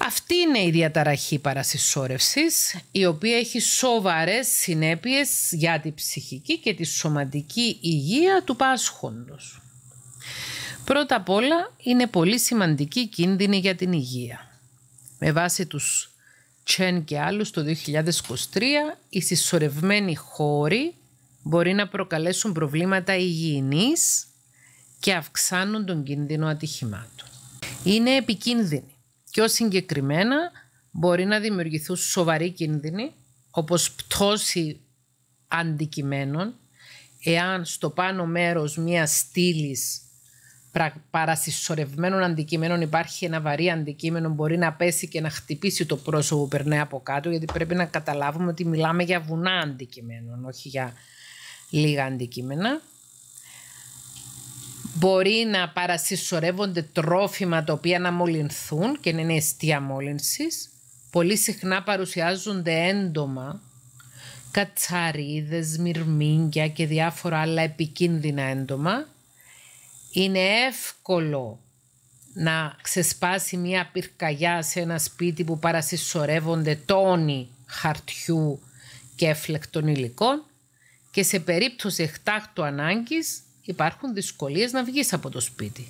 Αυτή είναι η διαταραχή παρασυσσόρευσης, η οποία έχει σοβαρές συνέπειες για τη ψυχική και τη σωματική υγεία του πάσχοντος. Πρώτα απ' όλα είναι πολύ σημαντική κίνδυνη για την υγεία με βάση τους Τσεν και άλλους το 2023, οι συσσωρευμένοι χώροι μπορεί να προκαλέσουν προβλήματα υγιεινής και αυξάνουν τον κίνδυνο ατυχημάτων. Είναι επικίνδυνοι. Πιο συγκεκριμένα μπορεί να δημιουργηθούν σοβαροί κίνδυνοι, όπως πτώση αντικειμένων, εάν στο πάνω μέρος μιας στήλης παρασυσσωρευμένων αντικειμένων υπάρχει ένα βαρύ αντικείμενο μπορεί να πέσει και να χτυπήσει το πρόσωπο που περνάει από κάτω γιατί πρέπει να καταλάβουμε ότι μιλάμε για βουνά αντικειμένων όχι για λίγα αντικείμενα. Μπορεί να παρασυσσωρεύονται τρόφιμα τα οποία να μολυνθούν και να είναι αιστεία μόλυνσης. Πολύ συχνά παρουσιάζονται έντομα κατσαρίδες, μυρμήγκια και διάφορα άλλα επικίνδυνα έντομα είναι εύκολο να ξεσπάσει μια πυρκαγιά σε ένα σπίτι που παρασυσσωρεύονται τόνοι χαρτιού και έφλεκτων υλικών και σε περίπτωση εκτάκτου ανάγκης υπάρχουν δυσκολίες να βγεις από το σπίτι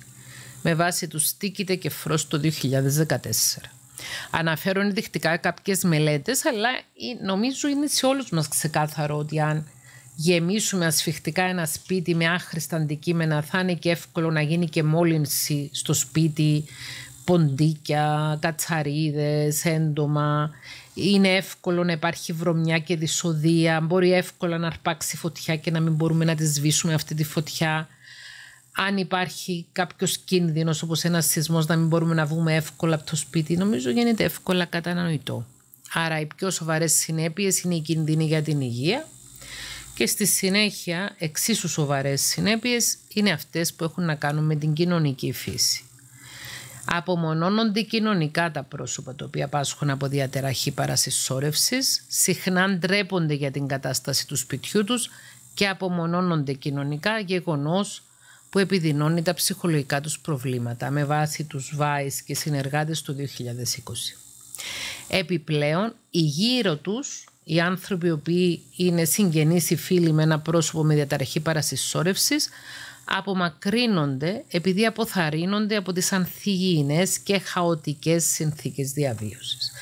με βάση τους στίκητε και φρός το 2014. Αναφέρω δεικτικά κάποιες μελέτες, αλλά ε, νομίζω είναι σε όλους μας ξεκάθαρο ότι αν γεμίσουμε ασφιχτικά ένα σπίτι με άχρηστα αντικείμενα, θα είναι και εύκολο να γίνει και μόλυνση στο σπίτι, ποντίκια, κατσαρίδες, έντομα. Είναι εύκολο να υπάρχει βρωμιά και δυσοδεία, μπορεί εύκολα να αρπάξει φωτιά και να μην μπορούμε να τη σβήσουμε αυτή τη φωτιά. Αν υπάρχει κάποιος κίνδυνος, όπως ένας σεισμός, να μην μπορούμε να βγούμε εύκολα από το σπίτι, νομίζω γίνεται εύκολα κατανοητό. Άρα, οι πιο σοβαρές συνέπειες είναι οι κίνδυνοι για την υγεία, και στη συνέχεια, εξίσου σοβαρές συνέπειες είναι αυτές που έχουν να κάνουν με την κοινωνική φύση. Απομονώνονται κοινωνικά τα πρόσωπα τα οποία πάσχουν από διατεραχή παρασυσσόρευσης, συχνά ντρέπονται για την κατάσταση του σπιτιού τους και απομονώνονται κοινωνικά γεγονός που επιδεινώνει τα ψυχολογικά τους προβλήματα με βάση τους ΒΑΙΣ και συνεργάτες του 2020. Επιπλέον, οι γύρω τους οι άνθρωποι οι οποίοι είναι συγγενείς ή φίλοι με ένα πρόσωπο με διαταραχή παρασυσσόρευσης απομακρύνονται επειδή αποθαρρύνονται από τις ανθυγιεινές και χαοτικές συνθήκες διαβίωσης.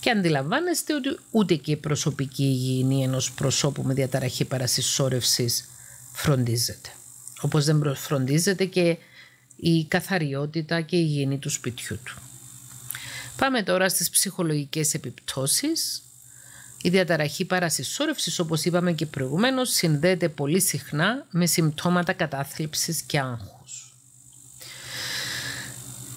Και αντιλαμβάνεστε ότι ούτε και η προσωπική υγιεινή ενός προσώπου με διαταραχή παρασυσσόρευσης φροντίζεται. Όπως δεν φροντίζεται και η καθαριότητα και η υγιεινή του σπιτιού του. Πάμε τώρα στις ψυχολογικές επιπτώσεις η διαταραχή παρασυσσόρευσης, όπως είπαμε και προηγουμένως, συνδέεται πολύ συχνά με συμπτώματα κατάθλιψης και άγχους.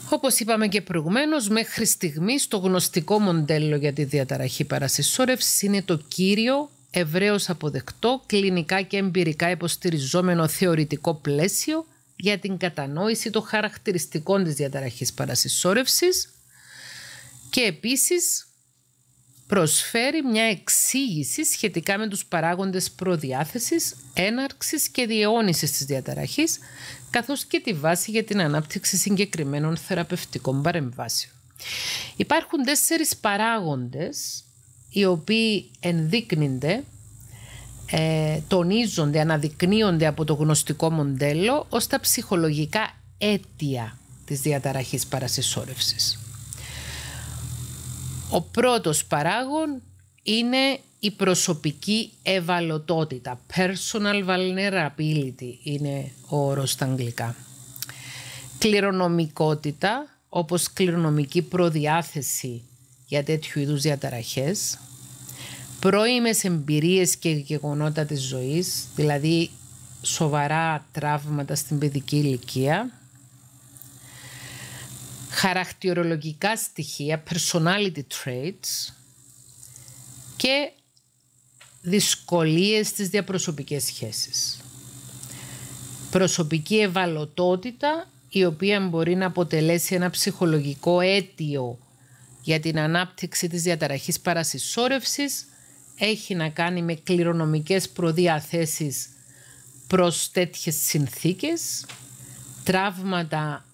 Όπως είπαμε και προηγουμένως, μέχρι στιγμής το γνωστικό μοντέλο για τη διαταραχή παρασυσσόρευσης είναι το κύριο ευρέως αποδεκτό, κλινικά και εμπειρικά υποστηριζόμενο θεωρητικό πλαίσιο για την κατανόηση των χαρακτηριστικών της διαταραχής παρασυσσόρευσης και επίσης προσφέρει μια εξήγηση σχετικά με τους παράγοντες προδιάθεσης, έναρξης και διαιώνισης της διαταραχής, καθώς και τη βάση για την ανάπτυξη συγκεκριμένων θεραπευτικών παρεμβάσεων. Υπάρχουν τέσσερις παράγοντες οι οποίοι ενδείκνυνται, ε, τονίζονται, αναδεικνύονται από το γνωστικό μοντέλο ως τα ψυχολογικά αίτια της διαταραχής παρασυσσόρευσης. Ο πρώτος παράγων είναι η προσωπική ευαλωτότητα. Personal vulnerability είναι ο όρος στα αγγλικά. Κληρονομικότητα, όπως κληρονομική προδιάθεση για τέτοιου είδους διαταραχές. Πρώιμες εμπειρίες και γεγονότα της ζωής, δηλαδή σοβαρά τραύματα στην παιδική ηλικία χαρακτηρολογικά στοιχεία, personality traits και δυσκολίες στις διαπροσωπικές σχέσεις. Προσωπική ευαλωτότητα η οποία μπορεί να αποτελέσει ένα ψυχολογικό αίτιο για την ανάπτυξη της διαταραχής παρασυσσόρευσης έχει να κάνει με κληρονομικές προδιαθέσεις προς τέτοιες συνθήκες, τραύματα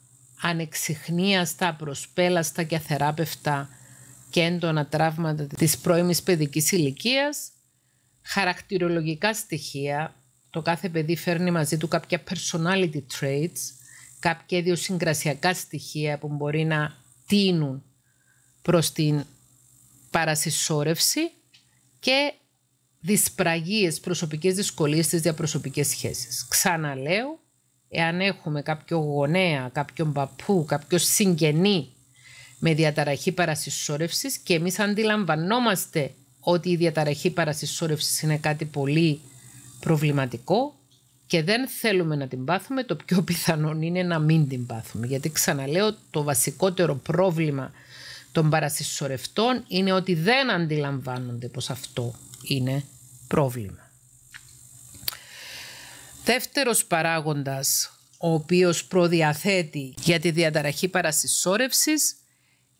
ανεξιχνίαστα, προσπέλαστα και αθεράπευτα και έντονα τραύματα της πρώιμης παιδικής ηλικίας, χαρακτηρολογικά στοιχεία, το κάθε παιδί φέρνει μαζί του κάποια personality traits, κάποια ιδιοσυγκρασιακά στοιχεία που μπορεί να τίνουν προς την παρασυσσόρευση και δυσπραγίες προσωπικές δυσκολίες στις διαπροσωπικές σχέσεις. Ξαναλέω, εάν έχουμε κάποιο γονέα, κάποιον παππού, κάποιος συγγενή με διαταραχή παρασυσσόρευσης και εμείς αντιλαμβανόμαστε ότι η διαταραχή παρασυσσόρευσης είναι κάτι πολύ προβληματικό και δεν θέλουμε να την πάθουμε, το πιο πιθανό είναι να μην την πάθουμε. Γιατί ξαναλέω, το βασικότερο πρόβλημα των παρασυσσορευτών είναι ότι δεν αντιλαμβάνονται πως αυτό είναι πρόβλημα. Δεύτερος παράγοντας ο οποίος προδιαθέτει για τη διαταραχή παρασυσσόρευσης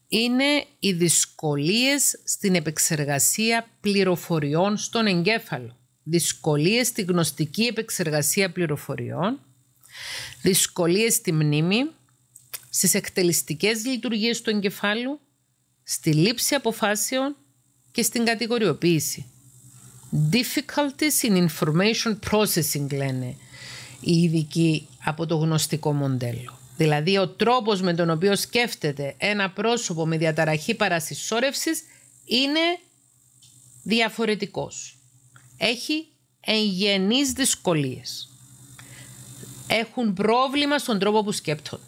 είναι οι δυσκολίες στην επεξεργασία πληροφοριών στον εγκέφαλο. Δυσκολίες στη γνωστική επεξεργασία πληροφοριών, δυσκολίες στη μνήμη, στις εκτελιστικές λειτουργίες του εγκεφάλου, στη λήψη αποφάσεων και στην κατηγοριοποίηση. Difficulties in information processing λένε οι ειδικοί από το γνωστικό μοντέλο. Δηλαδή ο τρόπος με τον οποίο σκέφτεται ένα πρόσωπο με διαταραχή παρασυσσόρευσης είναι διαφορετικός. Έχει εγγενείς δυσκολίες. Έχουν πρόβλημα στον τρόπο που σκέπτονται.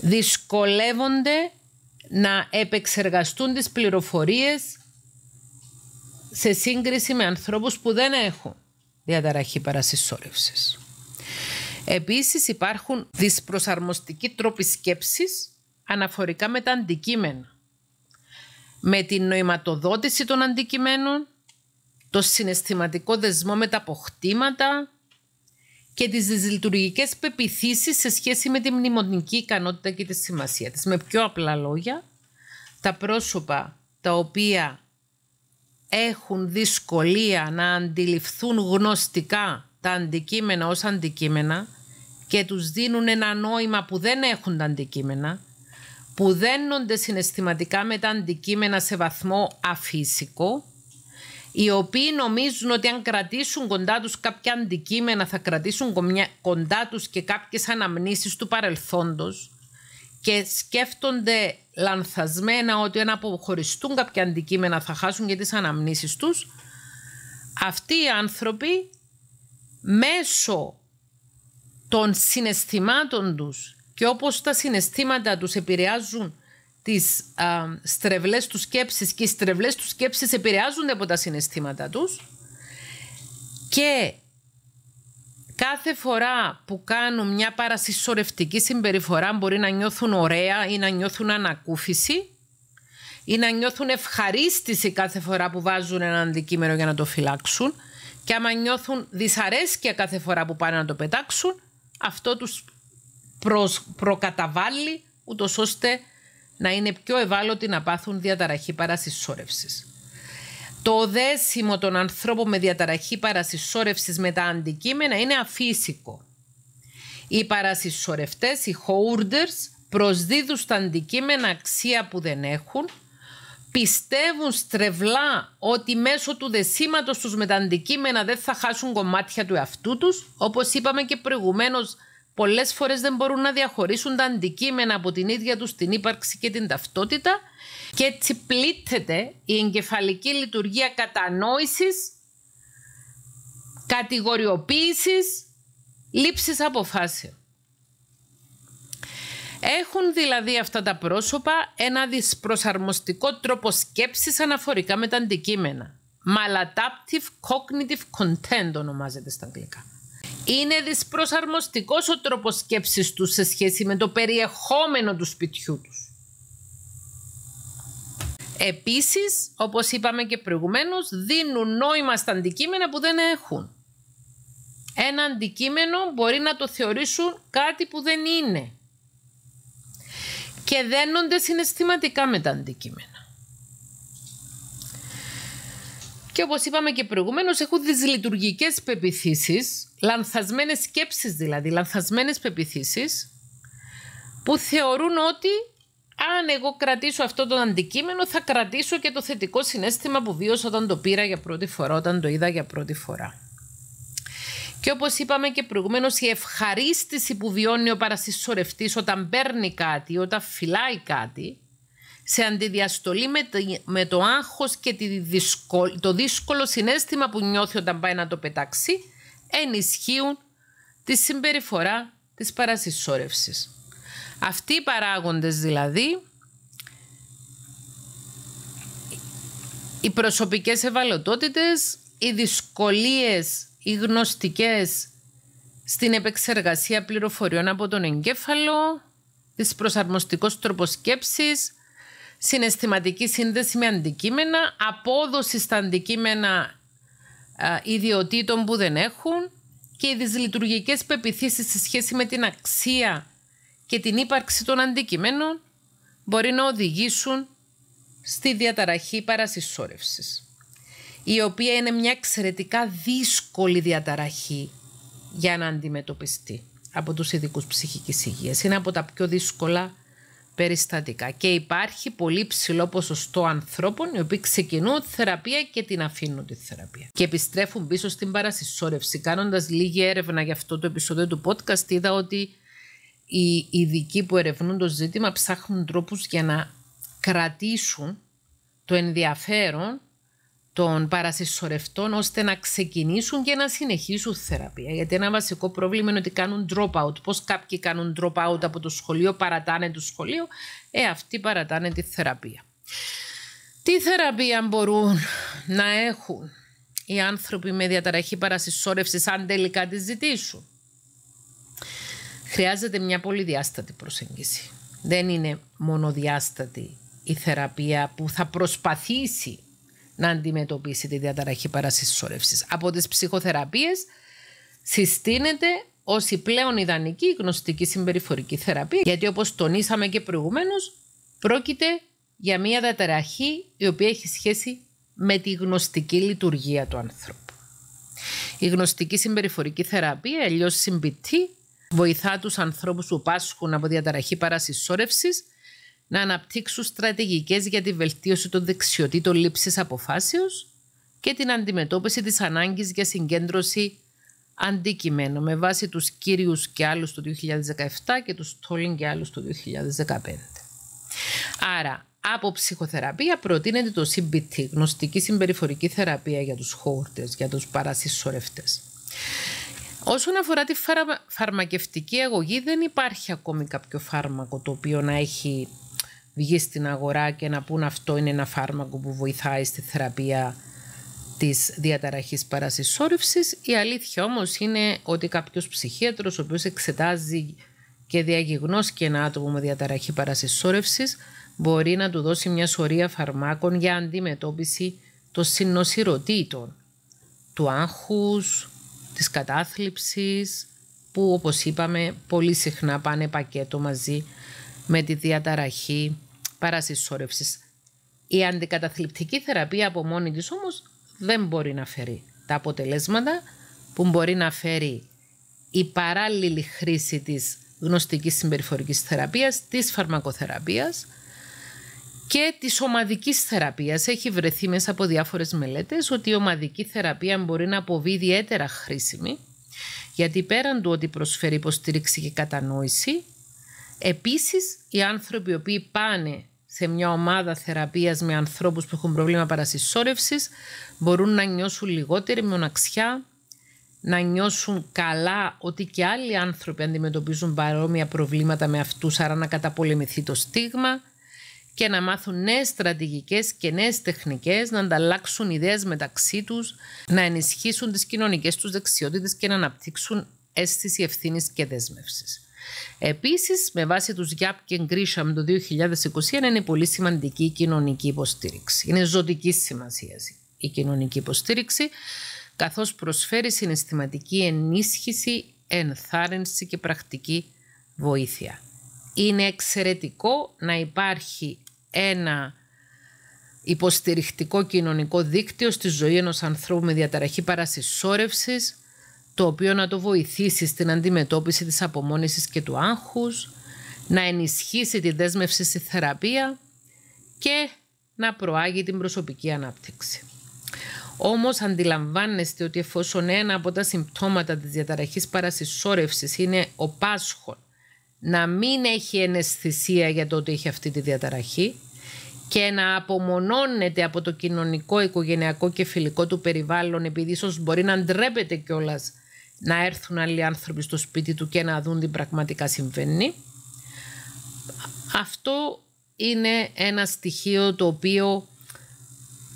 Δυσκολεύονται να επεξεργαστούν τις πληροφορίες σε σύγκριση με ανθρώπους που δεν έχουν διαταραχή παρασυσσόρευσης. Επίσης υπάρχουν δυσπροσαρμοστικοί τρόποι σκέψης αναφορικά με τα αντικείμενα, με την νοηματοδότηση των αντικειμένων, το συναισθηματικό δεσμό με τα αποκτήματα και τις δυσλειτουργικές πεπιθήσεις σε σχέση με τη μνημονική ικανότητα και τη σημασία της. Με πιο απλά λόγια, τα πρόσωπα τα οποία έχουν δυσκολία να αντιληφθούν γνωστικά τα αντικείμενα ως αντικείμενα και τους δίνουν ένα νόημα που δεν έχουν τα αντικείμενα, που δένονται συναισθηματικά με τα αντικείμενα σε βαθμό αφύσικο, οι οποίοι νομίζουν ότι αν κρατήσουν κοντά τους κάποια αντικείμενα θα κρατήσουν κοντά τους και κάποιες αναμνήσεις του παρελθόντος, και σκέφτονται λανθασμένα ότι αν αποχωριστούν κάποια αντικείμενα θα χάσουν και τις αναμνήσεις τους, αυτοί οι άνθρωποι μέσω των συναισθημάτων τους και όπως τα συναισθήματα τους επηρεάζουν τις α, στρεβλές τους σκέψεις και οι στρεβλές τους σκέψεις επηρεάζονται από τα συναισθήματα τους και Κάθε φορά που κάνουν μια παρασυσσωρευτική συμπεριφορά μπορεί να νιώθουν ωραία ή να νιώθουν ανακούφιση ή να νιώθουν ευχαρίστηση κάθε φορά που βάζουν ένα αντικείμενο για να το φυλάξουν και άμα νιώθουν δυσαρέσκεια κάθε φορά που πάνε να το πετάξουν αυτό τους προκαταβάλλει ούτως ώστε να είναι πιο ευάλωτοι να πάθουν διαταραχή παρασυσσόρευσης. Το δέσιμο των ανθρώπων με διαταραχή παρασυσσόρευσης με τα αντικείμενα είναι αφύσικο. Οι παρασυσσορευτές, οι holders, προσδίδουν στα αντικείμενα αξία που δεν έχουν, πιστεύουν στρεβλά ότι μέσω του δεσίματος τους με τα αντικείμενα δεν θα χάσουν κομμάτια του εαυτού τους, όπως είπαμε και προηγουμένως πολλές φορές δεν μπορούν να διαχωρίσουν τα αντικείμενα από την ίδια τους την ύπαρξη και την ταυτότητα και έτσι πλήττεται η εγκεφαλική λειτουργία κατανόησης, κατηγοριοποίησης, λήψης αποφάσεων. Έχουν δηλαδή αυτά τα πρόσωπα ένα δυσπροσαρμοστικό τρόπο σκέψης αναφορικά με τα αντικείμενα. Maladaptive Cognitive Content ονομάζεται στα αγγλικά. Είναι δυσπροσαρμοστικός ο τρόπος σκέψης τους σε σχέση με το περιεχόμενο του σπιτιού τους. Επίσης, όπως είπαμε και προηγουμένως, δίνουν νόημα στα αντικείμενα που δεν έχουν. Ένα αντικείμενο μπορεί να το θεωρήσουν κάτι που δεν είναι. Και δένονται συναισθηματικά με τα αντικείμενα. Και όπως είπαμε και προηγουμένως, έχουν δυσλειτουργικές πεπιθήσεις, λανθασμένες σκέψεις δηλαδή, λανθασμένες πεπιθήσεις, που θεωρούν ότι αν εγώ κρατήσω αυτό το αντικείμενο, θα κρατήσω και το θετικό συνέστημα που βίωσα όταν το πήρα για πρώτη φορά, όταν το είδα για πρώτη φορά. Και όπως είπαμε και προηγουμένως, η ευχαρίστηση που βιώνει ο παρασυσσορευτής όταν παίρνει κάτι, όταν φυλάει κάτι, σε αντιδιαστολή με το άγχος και το δύσκολο συνέστημα που νιώθει όταν πάει να το πετάξει, ενισχύουν τη συμπεριφορά της παρασυσσόρευσης. Αυτοί οι παράγοντες δηλαδή, οι προσωπικές ευαλωτότητες, οι δυσκολίες, οι γνωστικές στην επεξεργασία πληροφοριών από τον εγκέφαλο, της προσαρμοστικός τρόπος σκέψης, συναισθηματική σύνδεση με αντικείμενα, απόδοση στα αντικείμενα ιδιωτήτων που δεν έχουν και οι δυσλειτουργικές πεπιθήσεις σε σχέση με την αξία και την ύπαρξη των αντικειμένων μπορεί να οδηγήσουν στη διαταραχή παρασυσσόρευσης, η οποία είναι μια εξαιρετικά δύσκολη διαταραχή για να αντιμετωπιστεί από τους ειδικούς ψυχικής υγείας. Είναι από τα πιο δύσκολα περιστατικά και υπάρχει πολύ ψηλό ποσοστό ανθρώπων οι οποίοι ξεκινούν θεραπεία και την αφήνουν τη θεραπεία και επιστρέφουν πίσω στην παρασυσσόρευση. Κάνοντας λίγη έρευνα για αυτό το επεισόδιο του podcast είδα ότι οι ειδικοί που ερευνούν το ζήτημα ψάχνουν τρόπους για να κρατήσουν το ενδιαφέρον των παρασυσσωρευτών ώστε να ξεκινήσουν και να συνεχίσουν θεραπεία. Γιατί ένα βασικό πρόβλημα είναι ότι κάνουν drop-out. Πώς κάποιοι κάνουν drop-out από το σχολείο, παρατάνε το σχολείο, ε, αυτοί παρατάνε τη θεραπεία. Τι θεραπεία μπορούν να έχουν οι άνθρωποι με διαταραχή παρασυσσόρευσης αν τελικά τη ζητήσουν. Χρειάζεται μια πολυδιάστατη προσέγγιση. Δεν είναι μονοδιάστατη η θεραπεία που θα προσπαθήσει να αντιμετωπίσει τη διαταραχή παρασυσσόρευσης. Από τις ψυχοθεραπείες συστήνεται ως η πλέον ιδανική γνωστική συμπεριφορική θεραπεία, γιατί όπως τονίσαμε και προηγουμένως, πρόκειται για μια διαταραχή η οποία έχει σχέση με τη γνωστική λειτουργία του ανθρώπου. Η γνωστική συμπεριφορική θεραπεία, αλλιώς συμπητή, βοηθά τους ανθρώπους που πάσχουν από διαταραχή παρασυσσόρευσης να αναπτύξουν στρατηγικές για τη βελτίωση των δεξιοτήτων λήψης αποφάσεως και την αντιμετώπιση της ανάγκης για συγκέντρωση αντικειμένων με βάση τους κύριους και άλλους του 2017 και τους τόλιν και άλλους του 2015. Άρα, από ψυχοθεραπεία προτείνεται το CBT, γνωστική συμπεριφορική θεραπεία για τους χόρτες, για τους παρασυσσωρευτές. Όσον αφορά τη φαρμακευτική αγωγή, δεν υπάρχει ακόμη κάποιο φάρμακο το οποίο να έχει βγεις στην αγορά και να πούν αυτό είναι ένα φάρμακο που βοηθάει στη θεραπεία της διαταραχής παρασυσσόρευσης. Η αλήθεια όμως είναι ότι κάποιος ψυχίατρος ο οποίος εξετάζει και διαγιγνώσει και ένα άτομο με διαταραχή παρασυσσόρευσης μπορεί να του δώσει μια σωρία φαρμάκων για αντιμετώπιση των συνοσυρωτήτων, του άγχους, της κατάθλιψης, που όπως είπαμε πολύ συχνά πάνε πακέτο μαζί με τη διαταραχή παρασυσσόρευσης. Η αντικαταθλιπτική θεραπεία από μόνη της όμως δεν μπορεί να φέρει τα αποτελέσματα που μπορεί να φέρει η παράλληλη χρήση της γνωστικής συμπεριφορικής θεραπείας, της φαρμακοθεραπείας και της ομαδικής θεραπείας. Έχει βρεθεί μέσα από διάφορες μελέτες ότι η ομαδική θεραπεία μπορεί να αποβεί ιδιαίτερα χρήσιμη γιατί πέραν του ότι προσφέρει υποστήριξη και κατανόηση Επίσης, οι άνθρωποι οι οποίοι πάνε σε μια ομάδα θεραπείας με ανθρώπους που έχουν προβλήμα παρασυσσόρευσης μπορούν να νιώσουν λιγότερη μοναξιά, να νιώσουν καλά ότι και άλλοι άνθρωποι αντιμετωπίζουν παρόμοια προβλήματα με αυτούς, άρα να καταπολεμηθεί το στίγμα και να μάθουν νέες στρατηγικές και νέες τεχνικές, να ανταλλάξουν ιδέες μεταξύ τους, να ενισχύσουν τις κοινωνικές τους δεξιότητες και να αναπτύξουν αίσθηση ευθύνης και δέσμευσης. Επίσης, με βάση τους Γιάπ και Γκρίσαμ το 2021 είναι πολύ σημαντική η κοινωνική υποστήριξη. Είναι ζωτική σημασία η κοινωνική υποστήριξη, καθώς προσφέρει συναισθηματική ενίσχυση, ενθάρρυνση και πρακτική βοήθεια. Είναι εξαιρετικό να υπάρχει ένα υποστηριχτικό κοινωνικό δίκτυο στη ζωή ενός ανθρώπου με διαταραχή παρασυσσόρευσης, το οποίο να το βοηθήσει στην αντιμετώπιση της απομόνησης και του άγχους, να ενισχύσει τη δέσμευση στη θεραπεία και να προάγει την προσωπική ανάπτυξη. Όμως αντιλαμβάνεστε ότι εφόσον ένα από τα συμπτώματα της διαταραχής παρασυσσόρευσης είναι ο πάσχων, να μην έχει εναισθησία για το ότι έχει αυτή τη διαταραχή και να απομονώνεται από το κοινωνικό, οικογενειακό και φιλικό του περιβάλλον επειδή ίσως μπορεί να ντρέπεται κιόλας να έρθουν άλλοι άνθρωποι στο σπίτι του και να δουν τι πραγματικά συμβαίνει. Αυτό είναι ένα στοιχείο το οποίο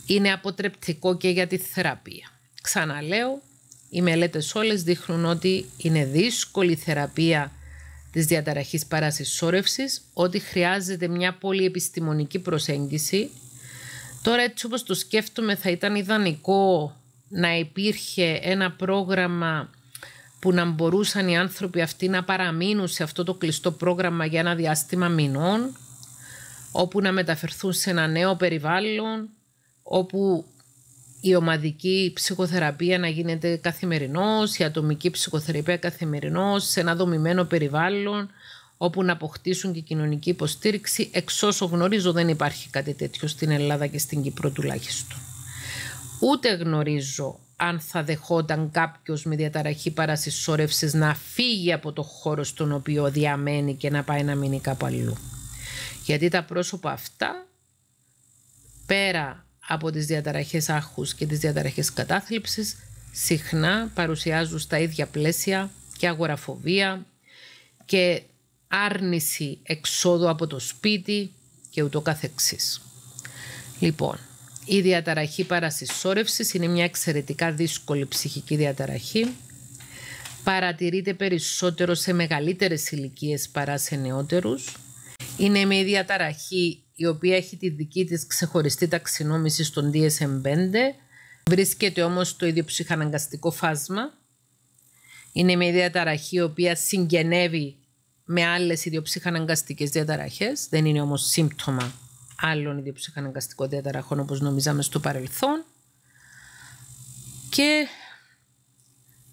είναι αποτρεπτικό και για τη θεραπεία. Ξαναλέω, οι μελέτες όλες δείχνουν ότι είναι δύσκολη η θεραπεία της διαταραχής παρασυσσόρευσης, ότι χρειάζεται μια πολύ επιστημονική προσέγγιση. Τώρα έτσι όπως το σκέφτομαι θα ήταν ιδανικό να υπήρχε ένα πρόγραμμα που να μπορούσαν οι άνθρωποι αυτοί να παραμείνουν σε αυτό το κλειστό πρόγραμμα για ένα διάστημα μηνών, όπου να μεταφερθούν σε ένα νέο περιβάλλον, όπου η ομαδική ψυχοθεραπεία να γίνεται καθημερινός, η ατομική ψυχοθεραπεία καθημερινώς, σε ένα δομημένο περιβάλλον, όπου να αποκτήσουν και κοινωνική υποστήριξη. Εξ όσο γνωρίζω δεν υπάρχει κάτι τέτοιο στην Ελλάδα και στην Κύπρο τουλάχιστον. Ούτε γνωρίζω αν θα δεχόταν κάποιος με διαταραχή παρασυσσόρευσης να φύγει από το χώρο στον οποίο διαμένει και να πάει να μείνει κάπου αλλού. Γιατί τα πρόσωπα αυτά, πέρα από τις διαταραχές άχους και τις διαταραχές κατάθλιψης, συχνά παρουσιάζουν στα ίδια πλαίσια και αγοραφοβία και άρνηση εξόδου από το σπίτι και ούτω καθεξής. Λοιπόν, η διαταραχή παρασυσσόρευσης είναι μια εξαιρετικά δύσκολη ψυχική διαταραχή. Παρατηρείται περισσότερο σε μεγαλύτερες ηλικίες παρά σε νεότερους. Είναι μια διαταραχή η οποία έχει τη δική της ξεχωριστή ταξινόμηση στον DSM-5. Βρίσκεται όμως στο ίδιο ψυχαναγκαστικό φάσμα. Είναι μια διαταραχή η οποία συγγενεύει με άλλες ιδιοψυχαναγκαστικές διαταραχές. Δεν είναι όμως σύμπτωμα άλλων ιδιοψυχαναγκαστικών διαταραχών όπως νομίζαμε στο παρελθόν και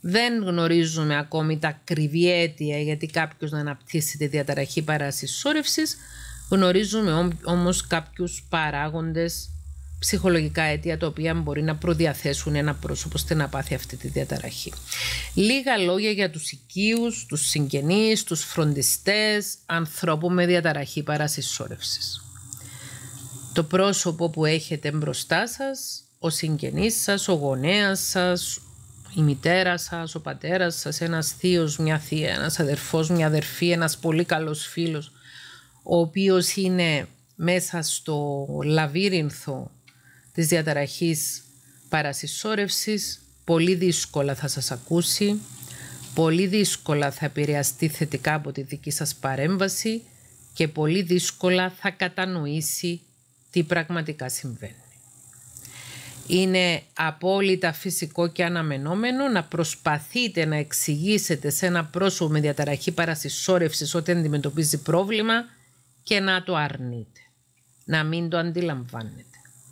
δεν γνωρίζουμε ακόμη τα ακριβή αίτια γιατί κάποιος να αναπτύσσει τη διαταραχή παρασυσσόρευσης. Γνωρίζουμε όμως κάποιους παράγοντες ψυχολογικά αίτια τα οποία μπορεί να προδιαθέσουν ένα πρόσωπο στην να αυτή τη διαταραχή. Λίγα λόγια για τους οικείους, τους συγγενείς, τους φροντιστές, ανθρώπου με διαταραχή παρασυσσόρευσης το πρόσωπο που έχετε μπροστά σας, ο συγγενής σας, ο γονέας σας, η μητέρα σας, ο πατέρας σας, ένας θείος, μια θεία, ένας αδερφός, μια αδερφή, ένας πολύ καλός φίλος, ο οποίος είναι μέσα στο λαβύρινθο της διαταραχής παρασυσσόρευσης, πολύ δύσκολα θα σας ακούσει, πολύ δύσκολα θα επηρεαστεί θετικά από τη δική σας παρέμβαση και πολύ δύσκολα θα κατανοήσει τι πραγματικά συμβαίνει. Είναι απόλυτα φυσικό και αναμενόμενο να προσπαθείτε να εξηγήσετε σε ένα πρόσωπο με διαταραχή παρασυσσόρευσης όταν αντιμετωπίζει πρόβλημα και να το αρνείτε. Να μην το αντιλαμβάνετε.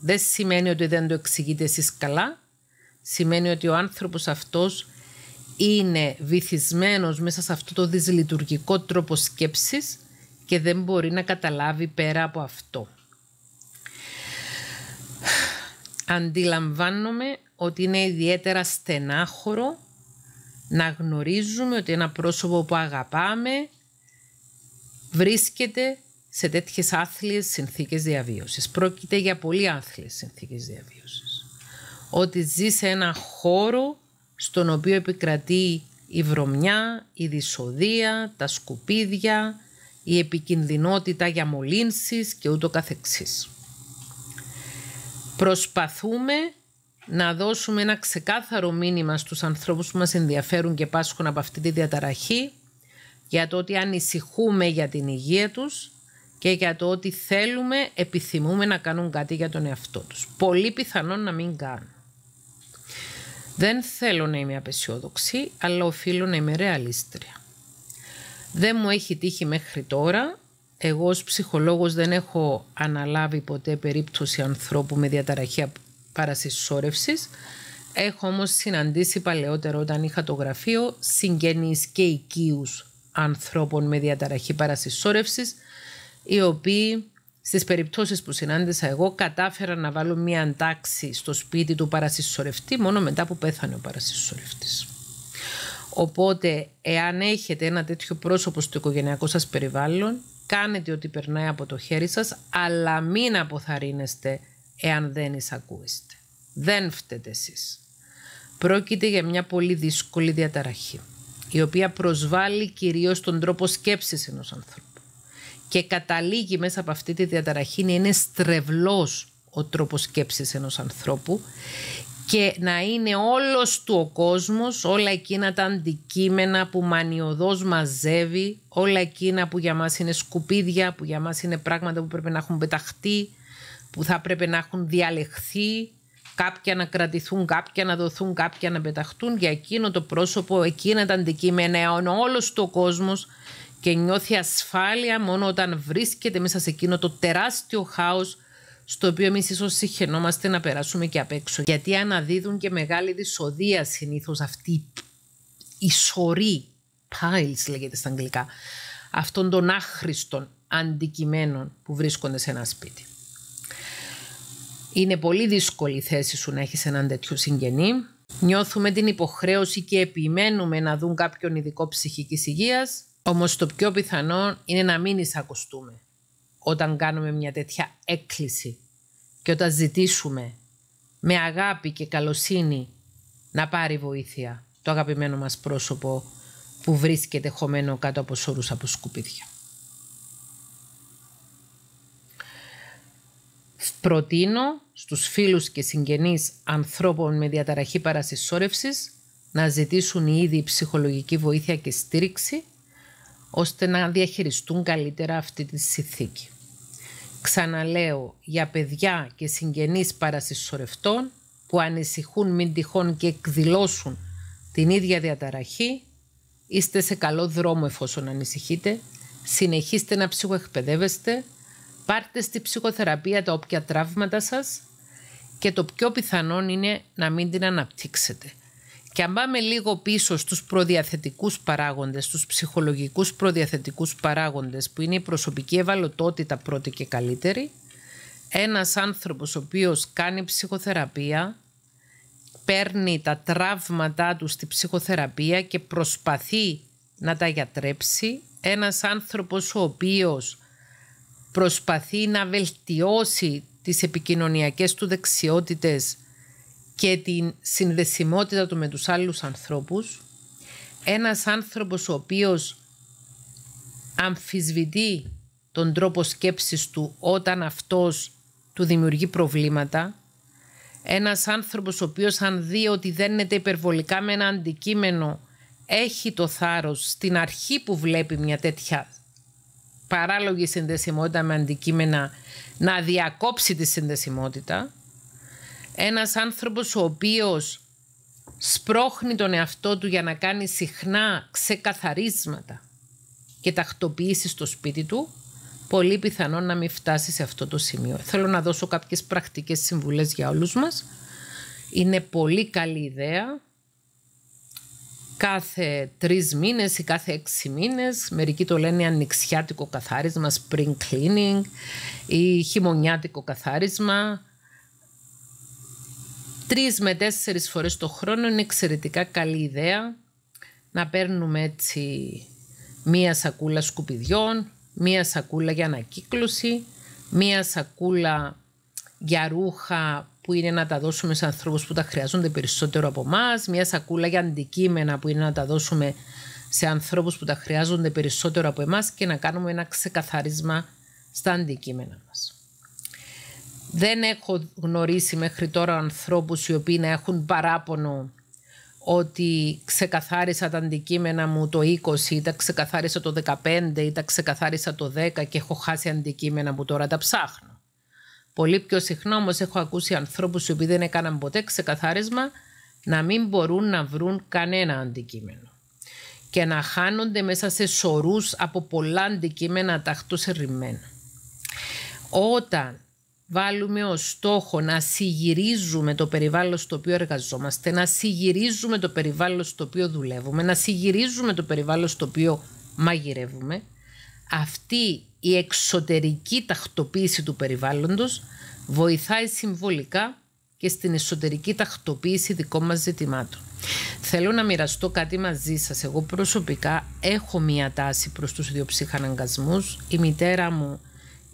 Δεν σημαίνει ότι δεν το εξηγείτε εσείς καλά. Σημαίνει ότι ο άνθρωπος αυτός είναι βυθισμένος μέσα σε αυτό το δυσλειτουργικό τρόπο σκέψης και δεν μπορεί να καταλάβει πέρα από αυτό. αντιλαμβάνομαι ότι είναι ιδιαίτερα στενάχωρο να γνωρίζουμε ότι ένα πρόσωπο που αγαπάμε βρίσκεται σε τέτοιες άθλιες συνθήκες διαβίωσης. Πρόκειται για πολύ άθλιες συνθήκες διαβίωσης. Ότι ζει σε ένα χώρο στον οποίο επικρατεί η βρωμιά, η δυσοδεία, τα σκουπίδια, η επικινδυνότητα για μολύνσεις και ούτω καθεξής. Προσπαθούμε να δώσουμε ένα ξεκάθαρο μήνυμα στους ανθρώπους που μας ενδιαφέρουν και πάσχουν από αυτή τη διαταραχή για το ότι ανησυχούμε για την υγεία τους και για το ότι θέλουμε, επιθυμούμε να κάνουν κάτι για τον εαυτό τους. Πολύ πιθανόν να μην κάνουν. Δεν θέλω να είμαι απεσιόδοξη, αλλά οφείλω να είμαι ρεαλίστρια. Δεν μου έχει τύχει μέχρι τώρα εγώ ως ψυχολόγος δεν έχω αναλάβει ποτέ περίπτωση ανθρώπου με διαταραχή παρασυσσόρευσης. Έχω όμως συναντήσει παλαιότερο όταν είχα το γραφείο συγγενείς και οικείους ανθρώπων με διαταραχή παρασυσσόρευσης οι οποίοι στις περιπτώσεις που συνάντησα εγώ κατάφεραν να βάλουν μια αντάξη στο σπίτι του παρασυσσορευτή μόνο μετά που πέθανε ο παρασυσσορευτής. Οπότε εάν έχετε ένα τέτοιο πρόσωπο στο οικογενειακό σας περιβάλλον κάνετε ό,τι περνάει από το χέρι σας, αλλά μην αποθαρρύνεστε εάν δεν εισακούεστε. Δεν φταίτε εσείς. Πρόκειται για μια πολύ δύσκολη διαταραχή, η οποία προσβάλλει κυρίως τον τρόπο σκέψης ενός ανθρώπου. Και καταλήγει μέσα από αυτή τη διαταραχή να είναι στρεβλός ο τρόπος σκέψης ενός ανθρώπου και να είναι όλος του ο κόσμος, όλα εκείνα τα αντικείμενα που μανιωδώς μαζεύει, όλα εκείνα που για μας είναι σκουπίδια, που για μας είναι πράγματα που πρέπει να έχουν πεταχτεί, που θα πρέπει να έχουν διαλεχθεί, κάποια να κρατηθούν, κάποια να δοθούν, κάποια να πεταχτούν, για εκείνο το πρόσωπο, εκείνα τα αντικείμενα, όλος του ο κόσμος και νιώθει ασφάλεια μόνο όταν βρίσκεται μέσα σε εκείνο το τεράστιο χάος στο οποίο εμείς ίσως συχαινόμαστε να περάσουμε και απ' έξω. Γιατί αναδίδουν και μεγάλη δυσοδεία συνήθως αυτή η σωρή piles λέγεται στα αγγλικά, αυτών των άχρηστων αντικειμένων που βρίσκονται σε ένα σπίτι. Είναι πολύ δύσκολη η θέση σου να έχεις έναν τέτοιο συγγενή. Νιώθουμε την υποχρέωση και επιμένουμε να δουν κάποιον ειδικό ψυχικής υγείας, όμως το πιο πιθανό είναι να μην εισακουστούμε όταν κάνουμε μια τέτοια έκκληση και όταν ζητήσουμε με αγάπη και καλοσύνη να πάρει βοήθεια το αγαπημένο μας πρόσωπο που βρίσκεται χωμένο κάτω από σωρούς από σκουπίδια. Προτείνω στους φίλους και συγγενείς ανθρώπων με διαταραχή παρασυσσόρευσης να ζητήσουν ήδη ψυχολογική βοήθεια και στήριξη ώστε να διαχειριστούν καλύτερα αυτή τη συνθήκη ξαναλέω, για παιδιά και συγγενείς παρασυσσωρευτών που ανησυχούν μην τυχόν και εκδηλώσουν την ίδια διαταραχή, είστε σε καλό δρόμο εφόσον ανησυχείτε, συνεχίστε να ψυχοεκπαιδεύεστε, πάρτε στη ψυχοθεραπεία τα όποια τραύματα σας και το πιο πιθανόν είναι να μην την αναπτύξετε. Και αν πάμε λίγο πίσω στους προδιαθετικούς παράγοντες, στους ψυχολογικούς προδιαθετικούς παράγοντες που είναι η προσωπική ευαλωτότητα πρώτη και καλύτερη, ένας άνθρωπος ο οποίος κάνει ψυχοθεραπεία, παίρνει τα τραύματά του στη ψυχοθεραπεία και προσπαθεί να τα γιατρέψει, ένας άνθρωπος ο οποίος προσπαθεί να βελτιώσει τις επικοινωνιακές του δεξιότητες και την συνδεσιμότητα του με τους άλλους ανθρώπους. Ένας άνθρωπος ο οποίος αμφισβητεί τον τρόπο σκέψης του όταν αυτός του δημιουργεί προβλήματα. Ένας άνθρωπος ο οποίος αν δει ότι δένεται υπερβολικά με ένα αντικείμενο έχει το θάρρος στην αρχή που βλέπει μια τέτοια παράλογη συνδεσιμότητα με αντικείμενα να διακόψει τη συνδεσιμότητα ένας άνθρωπος ο οποίος σπρώχνει τον εαυτό του για να κάνει συχνά ξεκαθαρίσματα και τακτοποιήσεις στο σπίτι του, πολύ πιθανό να μην φτάσει σε αυτό το σημείο. Θέλω να δώσω κάποιες πρακτικές συμβουλές για όλους μας. Είναι πολύ καλή ιδέα. Κάθε τρεις μήνες ή κάθε έξι μήνες, μερικοί το λένε ανοιξιάτικο καθάρισμα, spring cleaning ή χειμωνιάτικο καθάρισμα, Τρεις με τέσσερις φορές το χρόνο είναι εξαιρετικά καλή ιδέα να παίρνουμε έτσι μία σακούλα σκουπιδιών, μία σακούλα για ανακύκλωση, μία σακούλα για ρούχα που είναι να τα δώσουμε σε ανθρώπους που τα χρειάζονται περισσότερο από εμάς, μία σακούλα για αντικείμενα που είναι να τα δώσουμε σε ανθρώπους που τα χρειάζονται περισσότερο από εμάς και να κάνουμε ένα ξεκαθαρίσμα στα αντικείμενα μας. Δεν έχω γνωρίσει μέχρι τώρα ανθρώπους οι οποίοι να έχουν παράπονο ότι ξεκαθάρισα τα αντικείμενα μου το 20 ή τα ξεκαθάρισα το 15 ή τα ξεκαθάρισα το 10 και έχω χάσει αντικείμενα που τώρα τα ψάχνω. Πολύ πιο συχνά όμως έχω ακούσει ανθρώπους οι οποίοι δεν έκαναν ποτέ ξεκαθάρισμα να μην μπορούν να βρουν κανένα αντικείμενο και να χάνονται μέσα σε σωρούς από πολλά αντικείμενα ταχτούς ερημένα. Όταν βάλουμε ως στόχο να συγυρίζουμε το περιβάλλον στο οποίο εργαζόμαστε, να συγυρίζουμε το περιβάλλον στο οποίο δουλεύουμε, να συγυρίζουμε το περιβάλλον στο οποίο μαγειρεύουμε, αυτή η εξωτερική τακτοποίηση του περιβάλλοντος βοηθάει συμβολικά και στην εσωτερική τακτοποίηση δικών μας ζητημάτων. Θέλω να μοιραστώ κάτι μαζί σας. Εγώ προσωπικά έχω μία τάση προς τους ιδιοψυχαναγκασμούς. Η μητέρα μου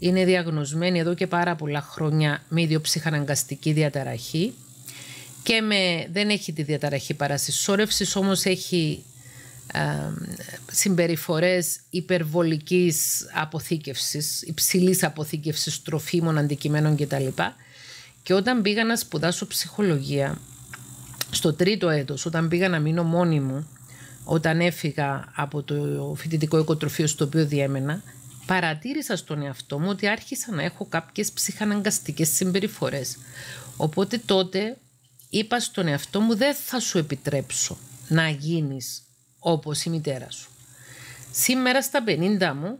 είναι διαγνωσμένη εδώ και πάρα πολλά χρόνια με ιδιοψυχαναγκαστική διαταραχή και με, δεν έχει τη διαταραχή παρασυσσόρευσης, όμως έχει συμπεριφορέ συμπεριφορές υπερβολικής αποθήκευσης, υψηλής αποθήκευσης τροφίμων, αντικειμένων κτλ. Και όταν πήγα να σπουδάσω ψυχολογία, στο τρίτο έτος, όταν πήγα να μείνω μόνη μου, όταν έφυγα από το φοιτητικό οικοτροφείο στο οποίο διέμενα, παρατήρησα στον εαυτό μου ότι άρχισα να έχω κάποιες ψυχαναγκαστικές συμπεριφορές. Οπότε τότε είπα στον εαυτό μου δεν θα σου επιτρέψω να γίνεις όπως η μητέρα σου. Σήμερα στα 50 μου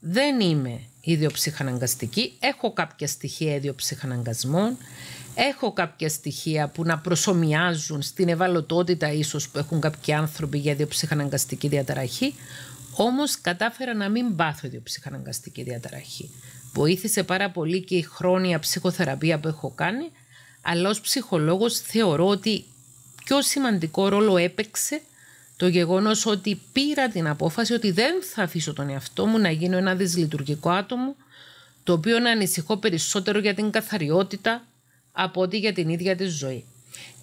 δεν είμαι ιδιοψυχαναγκαστική, έχω κάποια στοιχεία ιδιοψυχαναγκασμών, έχω κάποια στοιχεία που να προσωμιάζουν στην ευαλωτότητα ίσως που έχουν κάποιοι άνθρωποι για ιδιοψυχαναγκαστική διαταραχή, Όμως, κατάφερα να μην πάθω την ψυχαναγκαστική διαταραχή. Βοήθησε πάρα πολύ και η χρόνια ψυχοθεραπεία που έχω κάνει, αλλά ως ψυχολόγος θεωρώ ότι πιο σημαντικό ρόλο έπαιξε το γεγονός ότι πήρα την απόφαση ότι δεν θα αφήσω τον εαυτό μου να γίνω ένα δυσλειτουργικό άτομο, το οποίο να ανησυχώ περισσότερο για την καθαριότητα από ότι για την ίδια τη ζωή.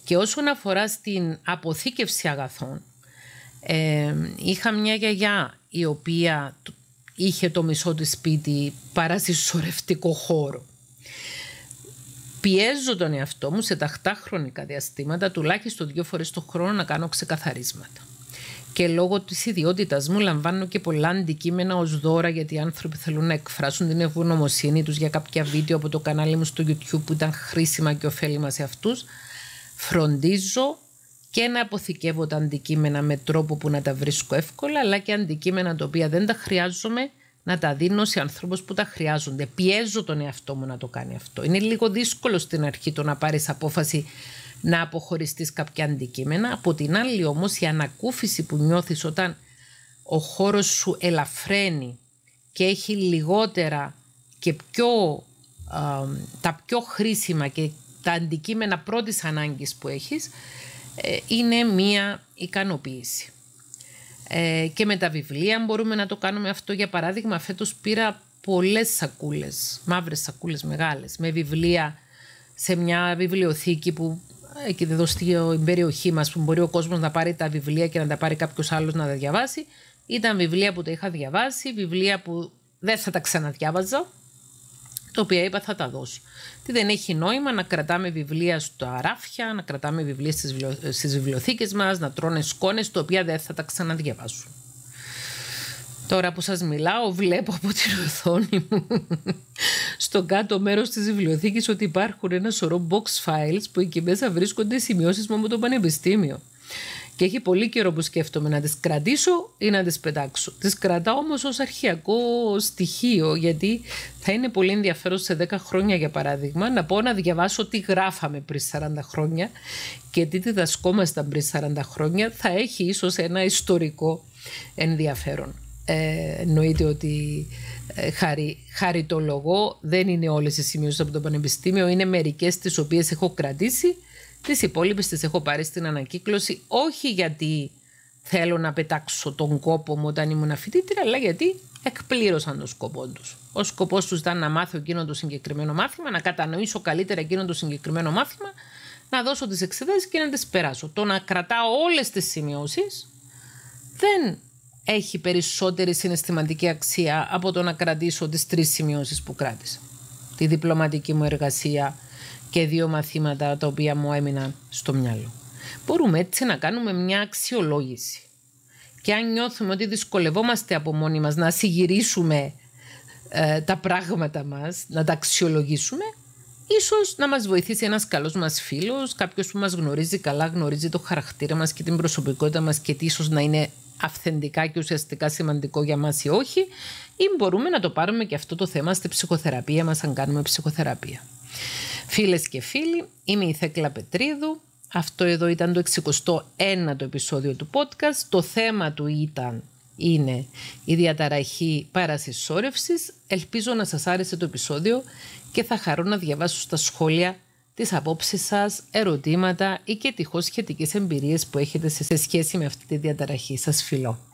Και όσον αφορά στην αποθήκευση αγαθών, ε, είχα μια γιαγιά η οποία είχε το μισό της σπίτι παρά συσσωρευτικό χώρο. Πιέζω τον εαυτό μου σε ταχτά χρονικά διαστήματα, τουλάχιστον δύο φορές το χρόνο να κάνω ξεκαθαρίσματα. Και λόγω της ιδιότητας μου λαμβάνω και πολλά αντικείμενα ως δώρα γιατί οι άνθρωποι θέλουν να εκφράσουν την ευγνωμοσύνη τους για κάποια βίντεο από το κανάλι μου στο YouTube που ήταν χρήσιμα και ωφέλιμα σε αυτούς. Φροντίζω και να αποθηκεύω τα αντικείμενα με τρόπο που να τα βρίσκω εύκολα, αλλά και αντικείμενα τα οποία δεν τα χρειάζομαι να τα δίνω σε ανθρώπους που τα χρειάζονται. Πιέζω τον εαυτό μου να το κάνει αυτό. Είναι λίγο δύσκολο στην αρχή το να πάρεις απόφαση να αποχωριστείς κάποια αντικείμενα. Από την άλλη όμως η ανακούφιση που νιώθεις όταν ο χώρος σου ελαφραίνει και έχει λιγότερα και πιο, τα πιο χρήσιμα και τα αντικείμενα πρώτης ανάγκης που έχεις ε, είναι μία ικανοποίηση. Ε, και με τα βιβλία μπορούμε να το κάνουμε αυτό. Για παράδειγμα, φέτος πήρα πολλές σακούλες, μαύρες σακούλες μεγάλες, με βιβλία σε μια βιβλιοθήκη που εκεί εδώ στην περιοχή μας που μπορεί ο κόσμος να πάρει τα βιβλία και να τα πάρει κάποιος άλλος να τα διαβάσει. Ήταν βιβλία που τα είχα διαβάσει, βιβλία που δεν θα τα ξαναδιάβαζα, τα οποία είπα θα τα δώσω τι δεν έχει νόημα να κρατάμε βιβλία στα ράφια, να κρατάμε βιβλία στις, βιβλιο... στις βιβλιοθήκες μας, να τρώνε σκόνες, τα οποία δεν θα τα ξαναδιαβάσουν. Τώρα που σας μιλάω βλέπω από την οθόνη μου [laughs] στο κάτω μέρος της βιβλιοθήκης ότι υπάρχουν ένα σωρό box files που εκεί μέσα βρίσκονται σημειώσεις μου από το πανεπιστήμιο. Και έχει πολύ καιρό που σκέφτομαι να τις κρατήσω ή να τις πετάξω. Τις κρατάω όμως ως αρχιακό στοιχείο γιατί θα είναι πολύ ενδιαφέρον σε 10 χρόνια για παράδειγμα να πω να διαβάσω τι γράφαμε πριν 40 χρόνια και τι διδασκόμασταν πριν 40 χρόνια θα έχει ίσως ένα ιστορικό ενδιαφέρον. Ε, εννοείται ότι ε, χάρη, το λόγο δεν είναι όλες οι σημειώσεις από το Πανεπιστήμιο, είναι μερικές τις οποίες έχω κρατήσει Τις υπόλοιπες τις έχω πάρει στην ανακύκλωση, όχι γιατί θέλω να πετάξω τον κόπο μου όταν ήμουν φοιτήτρια, αλλά γιατί εκπλήρωσαν τον σκοπό τους. Ο σκοπός τους ήταν να μάθω εκείνο το συγκεκριμένο μάθημα, να κατανοήσω καλύτερα εκείνο το συγκεκριμένο μάθημα, να δώσω τις εξετάσεις και να τις περάσω. Το να κρατάω όλες τις σημειώσεις δεν έχει περισσότερη συναισθηματική αξία από το να κρατήσω τις τρεις σημειώσεις που κράτησα. Τη διπλωματική μου εργασία, και δύο μαθήματα τα οποία μου έμειναν στο μυαλό. Μπορούμε έτσι να κάνουμε μια αξιολόγηση. Και αν νιώθουμε ότι δυσκολευόμαστε από μόνοι μας να συγυρίσουμε ε, τα πράγματα μας, να τα αξιολογήσουμε, ίσως να μας βοηθήσει ένας καλός μας φίλος, κάποιος που μας γνωρίζει καλά, γνωρίζει το χαρακτήρα μας και την προσωπικότητα μας και τι ίσως να είναι αυθεντικά και ουσιαστικά σημαντικό για μας ή όχι ή μπορούμε να το πάρουμε και αυτό το θέμα στη ψυχοθεραπεία μας αν κάνουμε ψυχοθεραπεία. Φίλες και φίλοι, είμαι η Θέκλα Πετρίδου. Αυτό εδώ ήταν το 61ο επεισόδιο του podcast. Το θέμα του ήταν, είναι η διαταραχή παρασυσσόρευσης. Ελπίζω να σας άρεσε το επεισόδιο και θα χαρώ να διαβάσω στα σχόλια τις απόψεις σας, ερωτήματα ή και τυχώς σχετικές εμπειρίες που έχετε σε σχέση με αυτή τη διαταραχή. Σας φιλό.